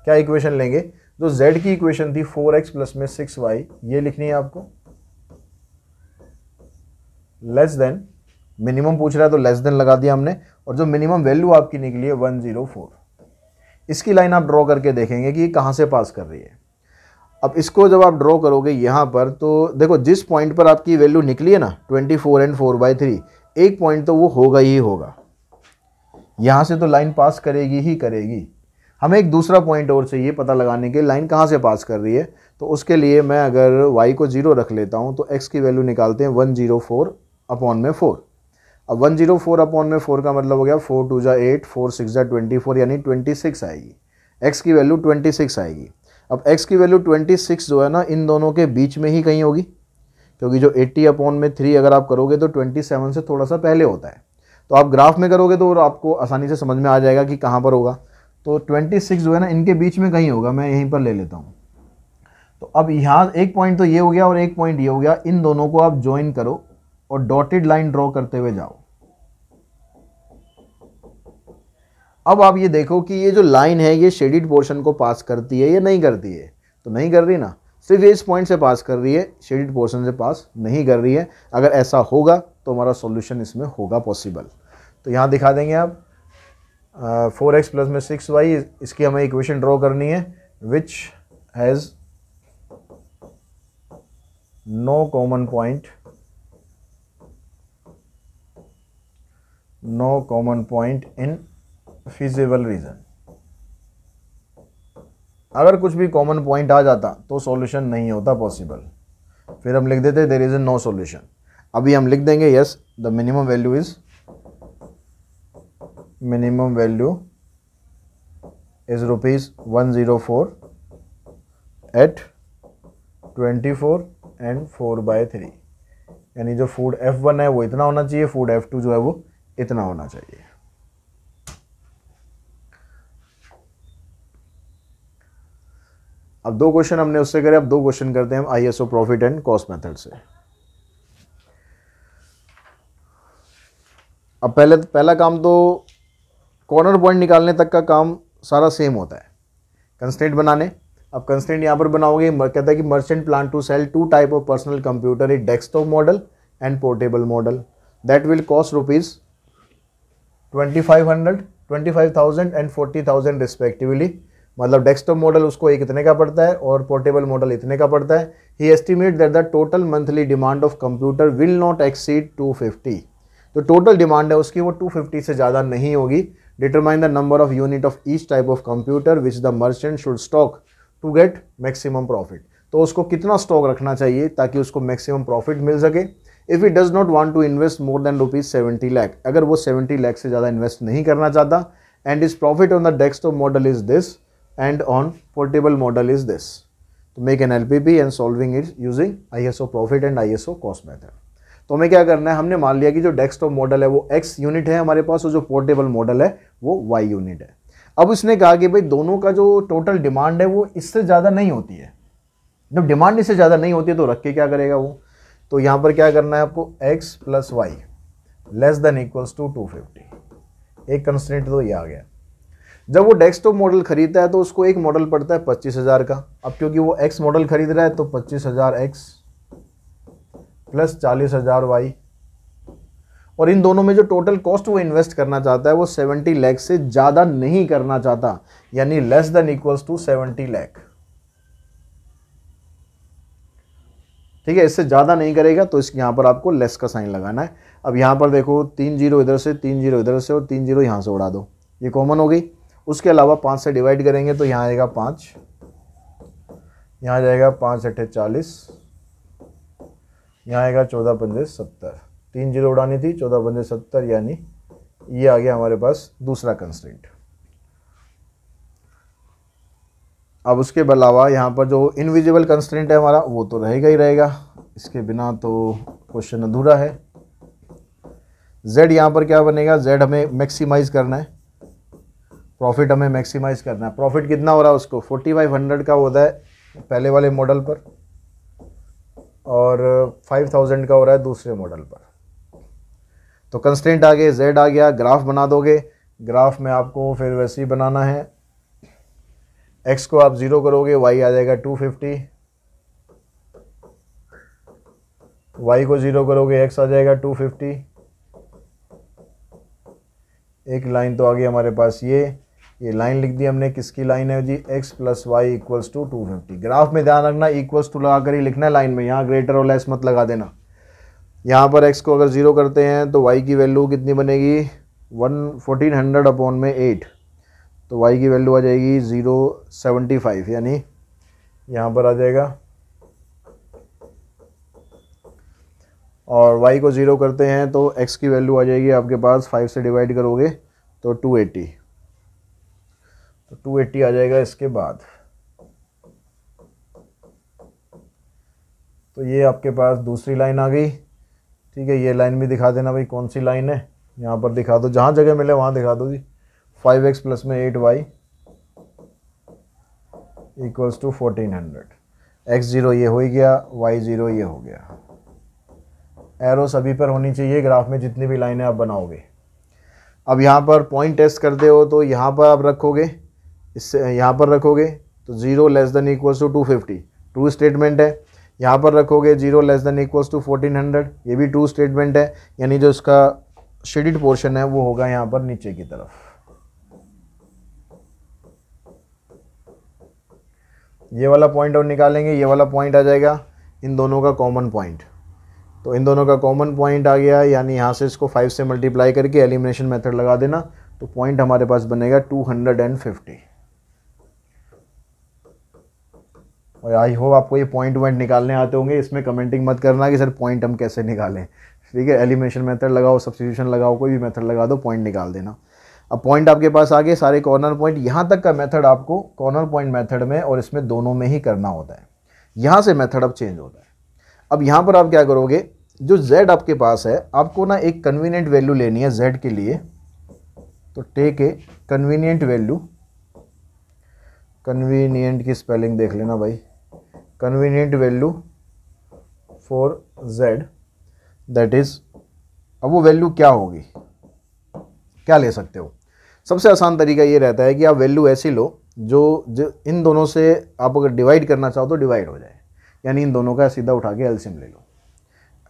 क्या इक्वेशन लेंगे जो z की इक्वेशन थी 4x एक्स प्लस में 6y ये लिखनी है आपको लेस देन मिनिमम पूछ रहा है तो लेस देन लगा दिया हमने और जो मिनिमम वैल्यू आपकी निकली है वन जीरो फोर इसकी लाइन आप ड्रॉ करके देखेंगे कि ये कहाँ से पास कर रही है अब इसको जब आप ड्रॉ करोगे यहाँ पर तो देखो जिस पॉइंट पर आपकी वैल्यू निकली है ना twenty four and four by three एक पॉइंट तो वो होगा ही होगा यहाँ से तो लाइन पास करेगी ही करेगी हमें एक दूसरा पॉइंट और चाहिए पता लगाने के लाइन कहाँ से पास कर रही है तो उसके लिए मैं अगर वाई को ज़ीरो रख लेता हूँ तो एक्स की वैल्यू निकालते हैं वन जीरो फोर अपॉन में फोर अब वन जीरो फोर अपॉन में फोर का मतलब हो गया फोर टू ज़ा एट फोर सिक्स ज़ा ट्वेंटी फोर यानी ट्वेंटी सिक्स आएगी एक्स की वैल्यू ट्वेंटी सिक्स आएगी अब एक्स की वैल्यू ट्वेंटी सिक्स जो है ना इन दोनों के बीच में ही कहीं होगी क्योंकि जो एट्टी अपॉन में थ्री अगर आप करोगे तो ट्वेंटी सेवन से थोड़ा सा पहले होता है तो आप ग्राफ में करोगे तो आपको आसानी से समझ में आ जाएगा कि कहाँ पर होगा तो ट्वेंटी सिक्स जो है ना इनके बीच में कहीं होगा मैं यहीं पर ले लेता हूँ तो अब यहाँ एक पॉइंट तो ये हो गया और एक पॉइंट ये हो गया इन दोनों को आप ज्वाइन करो और डॉटेड लाइन ड्रॉ करते हुए जाओ अब आप ये देखो कि ये जो लाइन है ये शेडिड पोर्शन को पास करती है या नहीं करती है तो नहीं कर रही ना सिर्फ इस पॉइंट से पास कर रही है शेडिड पोर्शन से पास नहीं कर रही है अगर ऐसा होगा तो हमारा सॉल्यूशन इसमें होगा पॉसिबल तो यहाँ दिखा देंगे आप फोर एक्स प्लस में सिक्स वाई इसकी हमें इक्वेशन ड्रॉ करनी है which has no common point no common point in feasible region अगर कुछ भी कॉमन पॉइंट आ जाता तो सॉल्यूशन नहीं होता पॉसिबल फिर हम लिख देते there is a no solution अभी हम लिख देंगे yes the minimum value is minimum value is rupees one zero four at twenty four and four by three यानी जो फूड एफ़ वन है वो इतना होना चाहिए फूड एफ़ टू जो है वो इतना होना चाहिए अब दो क्वेश्चन हमने उससे करे अब दो क्वेश्चन करते हैं हम I S O profit and cost method से अब पहले पहला काम तो कॉर्नर पॉइंट निकालने तक का काम सारा सेम होता है कंस्टेंट बनाने अब कंस्टेंट यहां पर बनाओगे कहता है कि merchant plan to sell two type of personal computer a desktop model and portable model that will cost rupees five 25,000 and 40,000 respectively मतलब डेस्कटॉप मॉडल उसको एक इतने का पड़ता है और पोर्टेबल मॉडल इतने का पड़ता है he estimate that the total monthly demand of computer will not exceed 250 तो टोटल डिमांड है उसकी वो 250 से ज़्यादा नहीं होगी determine the number of unit of each type of computer which the merchant should stock to get maximum profit तो उसको कितना स्टॉक रखना चाहिए ताकि उसको मैक्सिमम प्रॉफिट मिल सके if he does not want to invest more than rupees seventy lakh अगर वो सेवेंटी लैख से ज़्यादा इन्वेस्ट नहीं करना चाहता and is profit on the top model is this and on portable model is this तो make an L P P and solving is using I S O profit and I S O cost method तो हमें क्या करना है हमने मान लिया कि जो डेस्क टॉप मॉडल है वो एक्स यूनिट है हमारे पास और जो पोर्टेबल मॉडल है वो वाई यूनिट है अब इसने कहा कि भाई दोनों का जो टोटल डिमांड है वो इससे ज़्यादा नहीं होती है जब डिमांड इससे ज़्यादा नहीं होती है तो रख के क्या करेगा वो तो यहां पर क्या करना है आपको x plus y less than equals to two fifty एक कंस्टेंट तो ये आ गया जब वो डेस्कटॉप मॉडल खरीदता है तो उसको एक मॉडल पड़ता है पच्चीस हज़ार का अब क्योंकि वो एक्स मॉडल खरीद रहा है तो पच्चीस हज़ार एक्स प्लस चालीस हज़ार वाई और इन दोनों में जो टोटल कॉस्ट वो इन्वेस्ट करना चाहता है वो सेवेंटी लैख से ज़्यादा नहीं करना चाहता यानी less than equals to seventy lakh ठीक है इससे ज़्यादा नहीं करेगा तो इस यहाँ पर आपको लेस का साइन लगाना है अब यहाँ पर देखो तीन जीरो इधर से तीन जीरो इधर से और तीन जीरो यहाँ से उड़ा दो ये कॉमन हो गई उसके अलावा पाँच से डिवाइड करेंगे तो यहाँ आएगा पाँच यहाँ जाएगा पाँच अट्ठे चालीस यहाँ आएगा चौदह पंजे सत्तर तीन जीरो उड़ानी थी चौदह पंजे सत्तर यानी ये आ गया हमारे पास दूसरा कंस्टेंट अब उसके अलावा यहाँ पर जो इनविजिबल कंस्टेंट है हमारा वो तो रहेगा ही रहेगा इसके बिना तो क्वेश्चन अधूरा है जेड यहाँ पर क्या बनेगा जेड हमें मैक्सिमाइज़ करना है प्रॉफिट हमें मैक्सिमाइज़ करना है प्रॉफिट कितना हो रहा है उसको फोर्टी फाइव हंड्रेड का होता है पहले वाले मॉडल पर और फाइव थाउजेंड का हो रहा है दूसरे मॉडल पर तो कंस्टेंट आ गए जेड आ गया ग्राफ बना दोगे ग्राफ में आपको फिर वैसे ही बनाना है एक्स को आप ज़ीरो करोगे वाई आ जाएगा टू फिफ्टी वाई को ज़ीरो करोगे एक्स आ जाएगा टू फिफ्टी एक लाइन तो आ गई हमारे पास ये ये लाइन लिख दी हमने किसकी लाइन है जी x plus y equals to two fifty graph में ध्यान रखना इक्वल्स टू लगा कर ही लिखना है लाइन में यहाँ ग्रेटर और लेस मत लगा देना यहाँ पर एक्स को अगर ज़ीरो करते हैं तो वाई की वैल्यू कितनी बनेगी वन फोर्टीन हंड्रेड अपॉन में एट तो y की वैल्यू आ जाएगी ज़ीरो सेवेंटी फाइव यानी यहाँ पर आ जाएगा और y को ज़ीरो करते हैं तो x की वैल्यू आ जाएगी आपके पास फाइव से डिवाइड करोगे तो टू एटी तो टू एटी आ जाएगा इसके बाद तो ये आपके पास दूसरी लाइन आ गई ठीक है ये लाइन भी दिखा देना भाई कौन सी लाइन है यहाँ पर दिखा दो जहाँ जगह मिले वहाँ दिखा दो जी फाइव एक्स प्लस में eight y equals to fourteen hundred x zero ये हो ही गया वाई ज़ीरो ये हो गया एरो सभी पर होनी चाहिए ग्राफ में जितनी भी लाइनें आप बनाओगे अब यहाँ पर पॉइंट टेस्ट करते हो तो यहाँ पर आप रखोगे इससे यहाँ पर रखोगे तो zero less than equals to two fifty true statement है यहाँ पर रखोगे zero less than equals to fourteen hundred ये भी ट्रू स्टेटमेंट है यानी जो इसका शेडिड पोर्शन है वो होगा यहाँ पर नीचे की तरफ ये वाला पॉइंट और निकालेंगे ये वाला पॉइंट आ जाएगा इन दोनों का कॉमन पॉइंट तो इन दोनों का कॉमन पॉइंट आ गया यानी यहाँ से इसको फाइव से मल्टीप्लाई करके एलिमिनेशन मेथड लगा देना तो पॉइंट हमारे पास बनेगा टू हंड्रेड एंड फिफ्टी और आई होप आपको ये पॉइंट वॉइंट निकालने आते होंगे इसमें कमेंटिंग मत करना कि सर पॉइंट हम कैसे निकालें ठीक है एलिमिनेशन मेथड लगाओ सब्सिट्यूशन लगाओ कोई भी मेथड लगा दो पॉइंट निकाल देना अब पॉइंट आपके पास आ गए सारे कॉर्नर पॉइंट यहाँ तक का मेथड आपको कॉर्नर पॉइंट मेथड में और इसमें दोनों में ही करना होता है यहाँ से मेथड अब चेंज होता है अब यहाँ पर आप क्या करोगे जो z आपके पास है आपको ना एक कन्वीनियंट वैल्यू लेनी है z के लिए तो take a convenient value convenient की स्पेलिंग देख लेना भाई convenient value for z that is अब वो वैल्यू क्या होगी क्या ले सकते हो सबसे आसान तरीका ये रहता है कि आप वैल्यू ऐसी लो जो जो इन दोनों से आप अगर डिवाइड करना चाहो तो डिवाइड हो जाए यानी इन दोनों का सीधा उठा के एल्सियम ले लो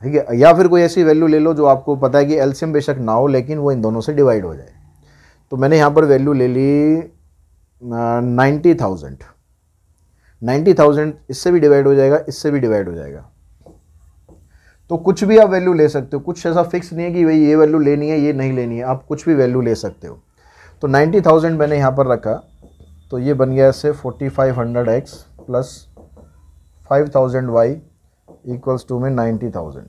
ठीक है या फिर कोई ऐसी वैल्यू ले लो जो आपको पता है कि एल्सियम बेशक ना हो लेकिन वो इन दोनों से डिवाइड हो जाए तो मैंने यहाँ पर वैल्यू ले ली नाइन्टी थाउजेंड नाइन्टी थाउजेंड इससे भी डिवाइड हो जाएगा इससे भी डिवाइड हो जाएगा तो कुछ भी आप वैल्यू ले सकते हो कुछ ऐसा फिक्स नहीं है कि भाई ये वैल्यू लेनी है ये नहीं लेनी है आप कुछ भी वैल्यू ले सकते हो तो 90,000 मैंने यहाँ पर रखा तो ये बन गया इससे 4500x plus 5000y equals to में 90,000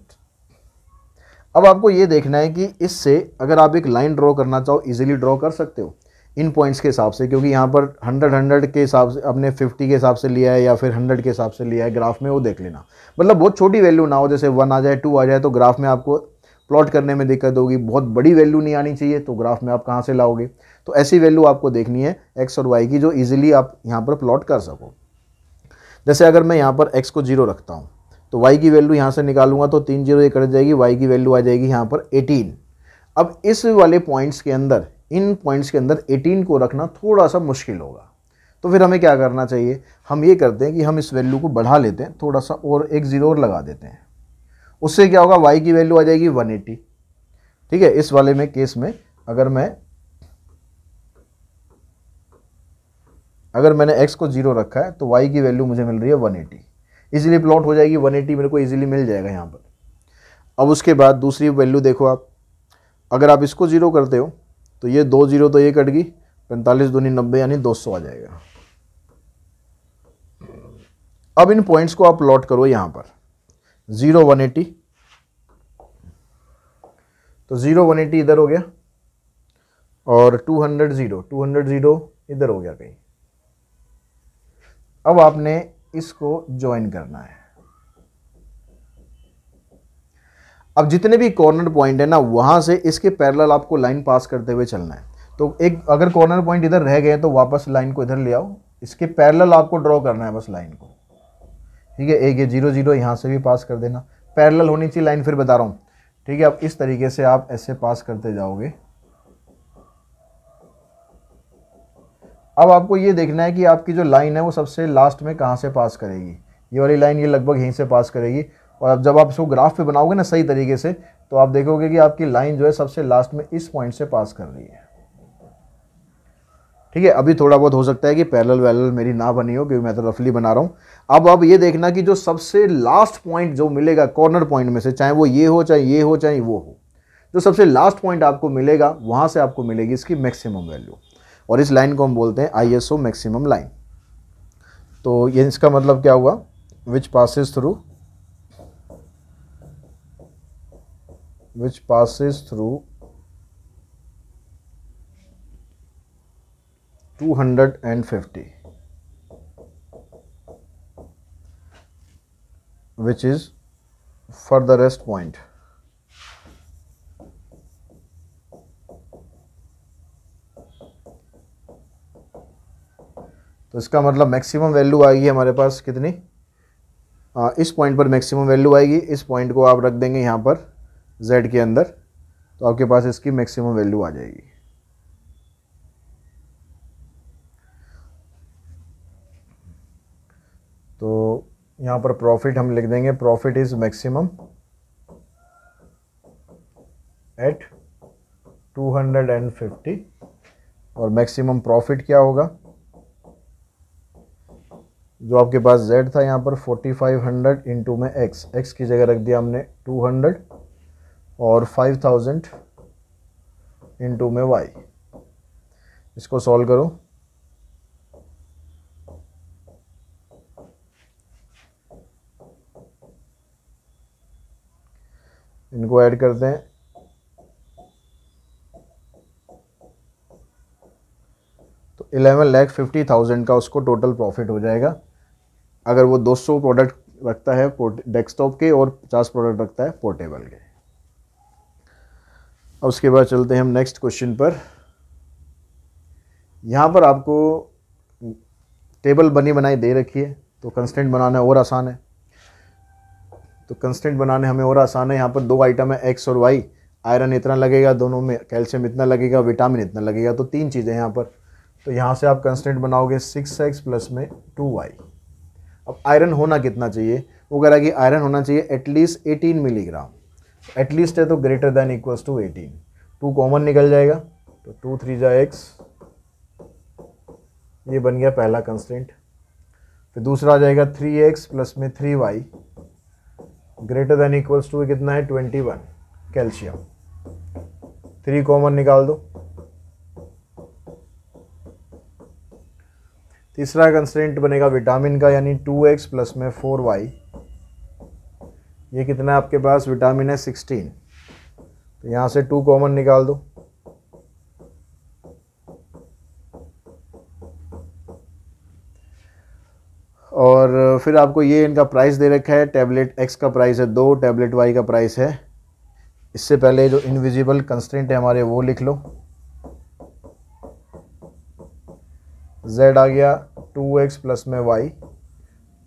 अब आपको ये देखना है कि इससे अगर आप एक लाइन ड्रॉ करना चाहो इजीली ड्रॉ कर सकते हो इन पॉइंट्स के हिसाब से क्योंकि यहाँ पर 100 100 के हिसाब से अपने 50 के हिसाब से लिया है या फिर 100 के हिसाब से लिया है ग्राफ में वो देख लेना मतलब बहुत छोटी वैल्यू ना हो जैसे वन आ जाए टू आ जाए तो ग्राफ में आपको प्लॉट करने में दिक्कत होगी बहुत बड़ी वैल्यू नहीं आनी चाहिए तो ग्राफ में आप कहाँ से लाओगे तो ऐसी वैल्यू आपको देखनी है एक्स और वाई की जो ईजिली आप यहाँ पर प्लॉट कर सको जैसे अगर मैं यहाँ पर एक्स को जीरो रखता हूँ तो वाई की वैल्यू यहाँ से निकालूंगा तो तीन जीरो ये कट जाएगी वाई की वैल्यू आ जाएगी यहाँ पर एटीन अब इस वाले पॉइंट्स के अंदर इन पॉइंट्स के अंदर एटीन को रखना थोड़ा सा मुश्किल होगा तो फिर हमें क्या करना चाहिए हम ये करते हैं कि हम इस वैल्यू को बढ़ा लेते हैं थोड़ा सा और एक ज़ीरो और लगा देते हैं उससे क्या होगा वाई की वैल्यू आ जाएगी एटी ठीक है इस वाले में केस में अगर मैं अगर मैंने एक्स को जीरो रखा है तो वाई की वैल्यू मुझे मिल रही है 180 इजीली प्लॉट हो जाएगी 180 मेरे को इजिली मिल जाएगा यहाँ पर अब उसके बाद दूसरी वैल्यू देखो आप अगर आप इसको ज़ीरो करते हो तो ये दो जीरो तो ये कट गई पैंतालीस दूनी नब्बे यानी दो सौ आ जाएगा अब इन पॉइंट्स को आप प्लॉट करो यहाँ पर ज़ीरो वन एटी तो ज़ीरो वन एटी इधर हो गया और two hundred zero two hundred zero इधर हो गया कहीं अब आपने इसको ज्वाइन करना है अब जितने भी कॉर्नर पॉइंट है ना वहां से इसके पैरेलल आपको लाइन पास करते हुए चलना है तो एक अगर कॉर्नर पॉइंट इधर रह गए तो वापस लाइन को इधर ले आओ इसके पैरेलल आपको ड्रॉ करना है बस लाइन को ठीक है एक ये जीरो जीरो यहाँ से भी पास कर देना पैरेलल होनी चाहिए लाइन फिर बता रहा हूँ ठीक है अब इस तरीके से आप ऐसे पास करते जाओगे अब आपको ये देखना है कि आपकी जो लाइन है वो सबसे लास्ट में कहाँ से पास करेगी ये वाली लाइन ये लगभग यहीं से पास करेगी और अब जब आप इसको ग्राफ पे बनाओगे ना सही तरीके से तो आप देखोगे कि आपकी लाइन जो है सबसे लास्ट में इस पॉइंट से पास कर रही है ठीक है अभी थोड़ा बहुत हो सकता है कि पैरल वैरल मेरी ना बनी हो क्योंकि मैं तो रफली बना रहा हूँ अब अब ये देखना कि जो सबसे लास्ट पॉइंट जो मिलेगा कॉर्नर पॉइंट में से चाहे वो ये हो चाहे ये हो चाहे वो हो जो सबसे लास्ट पॉइंट आपको मिलेगा वहाँ से आपको मिलेगी इसकी मैक्सिमम वैल्यू और इस लाइन को हम बोलते हैं I S O maximum line तो ये इसका मतलब क्या हुआ which passes through which passes through two hundred and fifty which is for the rest point तो इसका मतलब मैक्सिमम वैल्यू आएगी हमारे पास कितनी आ, इस पॉइंट पर मैक्सिमम वैल्यू आएगी इस पॉइंट को आप रख देंगे यहाँ पर जेड के अंदर तो आपके पास इसकी मैक्सिमम वैल्यू आ जाएगी तो यहाँ पर प्रॉफिट हम लिख देंगे प्रॉफिट इज़ मैक्सिमम एट 250 और मैक्सिमम प्रॉफिट क्या होगा जो आपके पास z था यहाँ पर 4500 हंड्रेड इंटू में x x की जगह रख दिया हमने 200 और 5000 इंटू में y इसको सॉल्व करो इनको ऐड करते हैं तो एलेवन लैख फिफ्टी थाउजेंड का उसको टोटल प्रॉफिट हो जाएगा अगर वो दो सौ प्रोडक्ट रखता है डेस्कटॉप के और पचास प्रोडक्ट रखता है पोर्टेबल के अब उसके बाद चलते हैं हम नेक्स्ट क्वेश्चन पर यहाँ पर आपको टेबल बनी बनाई दे रखी है तो कंस्टेंट बनाना और आसान है तो कंस्टेंट बनाने हमें और आसान है यहाँ पर दो आइटम है एक्स और वाई आयरन इतना लगेगा दोनों में कैल्शियम इतना लगेगा विटामिन इतना लगेगा तो तीन चीज़ें यहाँ पर तो यहाँ से आप कंस्टेंट बनाओगे सिक्स एक्स प्लस में टू वाई अब आयरन होना कितना चाहिए वो कह रहा है कि आयरन होना चाहिए एटलीस्ट एटीन मिलीग्राम एटलीस्ट है तो greater than equals to eighteen two common निकल जाएगा तो टू थ्री जा एक्स ये बन गया पहला कंस्टेंट फिर दूसरा आ जाएगा थ्री एक्स प्लस में three Y greater than equals to कितना है twenty one calcium three common निकाल दो तीसरा कंस्टेंट बनेगा विटामिन का यानी टू एक्स प्लस में फोर वाई ये कितना है आपके पास विटामिन है सिक्सटीन तो यहाँ से टू कॉमन निकाल दो और फिर आपको ये इनका प्राइस दे रखा है टैबलेट एक्स का प्राइस है दो टैबलेट वाई का प्राइस है इससे पहले जो इनविजिबल कंस्टेंट है हमारे वो लिख लो जेड आ गया टू एक्स प्लस में वाई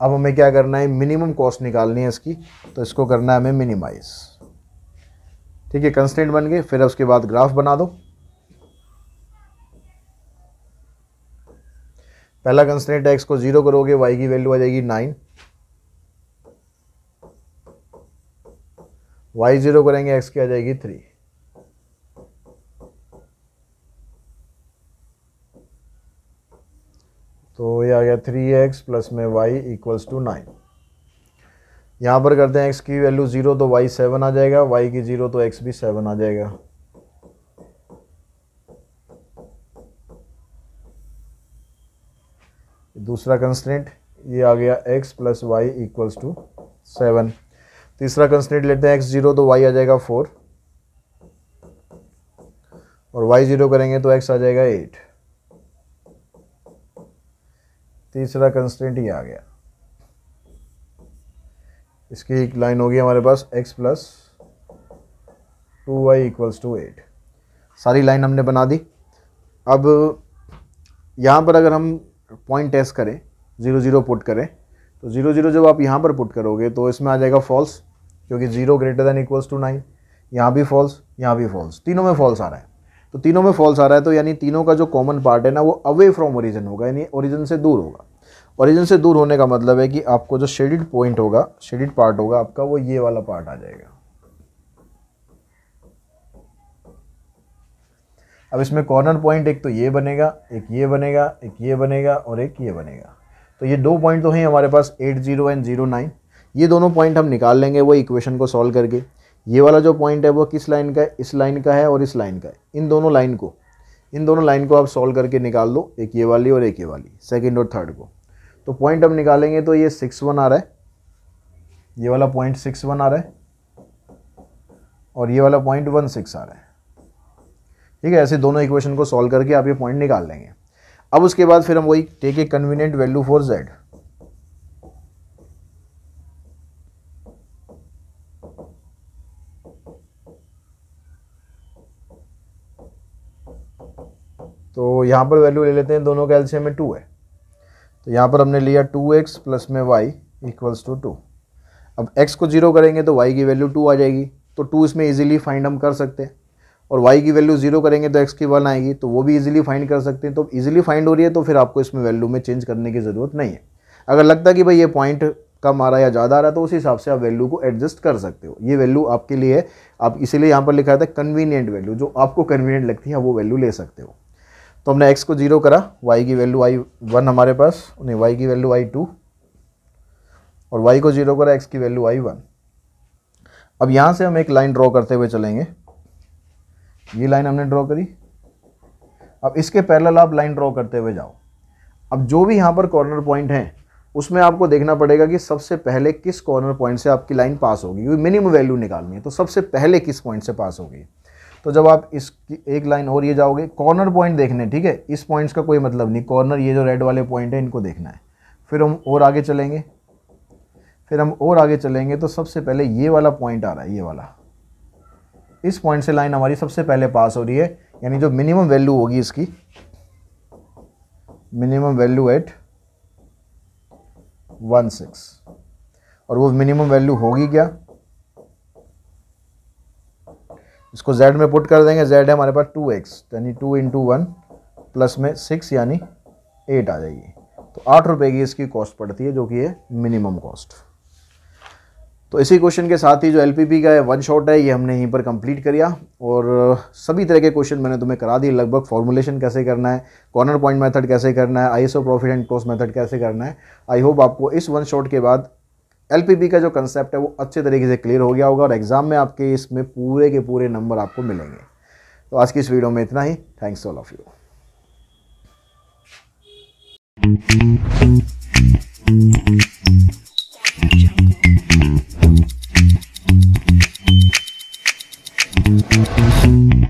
अब हमें क्या करना है मिनिमम कॉस्ट निकालनी है इसकी तो इसको करना है हमें मिनिमाइज ठीक है कंस्टेंट बन गए फिर उसके बाद ग्राफ बना दो पहला कंस्टेंट एक्स को जीरो करोगे वाई की वैल्यू आ जाएगी नाइन वाई जीरो करेंगे एक्स की आ जाएगी थ्री तो ये आ गया थ्री एक्स प्लस में वाई इक्वल्स टू नाइन यहाँ पर करते हैं एक्स की वैल्यू ज़ीरो तो वाई सेवन आ जाएगा वाई की ज़ीरो तो एक्स भी सेवन आ जाएगा दूसरा कंस्टेंट ये आ गया x plus y equals to seven तीसरा कंस्टेंट लेते हैं एक्स जीरो तो वाई आ जाएगा फोर और वाई जीरो करेंगे तो एक्स आ जाएगा एट तीसरा कंस्टेंट ये आ गया इसकी एक लाइन होगी हमारे पास x plus two y equals to eight सारी लाइन हमने बना दी अब यहाँ पर अगर हम पॉइंट टेस्ट करें ज़ीरो ज़ीरो पुट करें तो ज़ीरो ज़ीरो जब आप यहाँ पर पुट करोगे तो इसमें आ जाएगा फॉल्स क्योंकि zero greater than equals to nine यहाँ भी फॉल्स यहाँ भी फॉल्स तीनों में फॉल्स आ रहा है तो तीनों में फॉल्स आ रहा है तो यानी तीनों का जो कॉमन पार्ट है ना वो अवे फ्रॉम ओरिजन होगा यानी ओरिजन से दूर होगा ओरिजन से दूर होने का मतलब है कि आपको जो शेडिड पॉइंट होगा शेडिड पार्ट होगा आपका वो ये वाला पार्ट आ जाएगा अब इसमें कॉर्नर पॉइंट एक तो ये बनेगा एक ये बनेगा एक ये बनेगा और एक ये बनेगा तो ये दो पॉइंट तो हैं हमारे पास eight zero and zero nine ये दोनों पॉइंट हम निकाल लेंगे वो इक्वेशन को सॉल्व करके ये वाला जो पॉइंट है वो किस लाइन का है इस लाइन का है और इस लाइन का है इन दोनों लाइन को इन दोनों लाइन को आप सॉल्व करके निकाल दो एक ये वाली और एक ये वाली सेकेंड और थर्ड को तो पॉइंट हम निकालेंगे तो ये सिक्स वन आ रहा है ये वाला पॉइंट सिक्स वन आ रहा है और ये वाला पॉइंट वन सिक्स आ रहा है ठीक है ऐसे दोनों इक्वेशन को सॉल्व करके आप ये पॉइंट निकाल लेंगे अब उसके बाद फिर हम वही take a convenient value for Z तो यहां पर वैल्यू ले लेते हैं दोनों का एल्सियम में टू है तो यहां पर हमने लिया टू एक्स प्लस में वाई इक्वल्स टू टू अब एक्स को जीरो करेंगे तो वाई की वैल्यू टू आ जाएगी तो टू इसमें इजीली फाइंड हम कर सकते हैं और वाई की वैल्यू जीरो करेंगे तो एक्स की वन आएगी तो वो भी इजीली फाइंड कर सकते हैं तो इजीली फाइंड हो रही है तो फिर आपको इसमें वैल्यू में चेंज करने की ज़रूरत नहीं है अगर लगता कि भाई ये पॉइंट कम आ रहा है या ज़्यादा आ रहा है तो उस हिसाब से आप वैल्यू को एडजस्ट कर सकते हो ये वैल्यू आपके लिए है आप इसीलिए यहाँ पर लिखा था कन्वीनियंट वैल्यू जो आपको कन्वीनियंट लगती है वो वैल्यू ले सकते हो तो हमने एक्स को जीरो करा वाई की वैल्यू आई वन हमारे पास नहीं वाई की वैल्यू आई टू और वाई को जीरो करा एक्स की वैल्यू आई वन अब यहाँ से हम एक लाइन ड्रॉ करते हुए चलेंगे ये लाइन हमने ड्रॉ करी अब इसके पैरेलल आप लाइन ड्रॉ करते हुए जाओ अब जो भी यहाँ पर कॉर्नर पॉइंट हैं उसमें आपको देखना पड़ेगा कि सबसे पहले किस कॉर्नर पॉइंट से आपकी लाइन पास होगी क्योंकि मिनिमम वैल्यू निकालनी है तो सबसे पहले किस पॉइंट से पास होगी तो जब आप इसकी एक लाइन और ये जाओगे कॉर्नर पॉइंट देखने ठीक है इस पॉइंट्स का कोई मतलब नहीं कॉर्नर ये जो रेड वाले पॉइंट हैं इनको देखना है फिर हम और आगे चलेंगे फिर हम और आगे चलेंगे तो सबसे पहले ये वाला पॉइंट आ रहा है ये वाला इस पॉइंट से लाइन हमारी सबसे पहले पास हो रही है यानी जो मिनिमम वैल्यू होगी इसकी minimum value eight one six और वो मिनिमम वैल्यू होगी क्या इसको z में पुट कर देंगे z है हमारे पास टू एक्स यानी टू इंटू वन प्लस में सिक्स यानी एट आ जाएगी तो आठ रुपए की इसकी कॉस्ट पड़ती है जो कि है मिनिमम कॉस्ट तो इसी क्वेश्चन के साथ ही जो एल का वन शॉट है ये हमने यहीं पर कंप्लीट करिया और सभी तरह के क्वेश्चन मैंने तुम्हें करा दिए लगभग फॉर्मुलेशन कैसे करना है कॉर्नर पॉइंट मेथड कैसे करना है ISO profit and cost method कैसे करना है आई होप आपको इस वन शॉट के बाद एल का जो कंसेप्ट है वो अच्छे तरीके से क्लियर हो गया होगा और एग्ज़ाम में आपके इसमें पूरे के पूरे नंबर आपको मिलेंगे तो आज की इस वीडियो में इतना ही thanks all of you Thank you.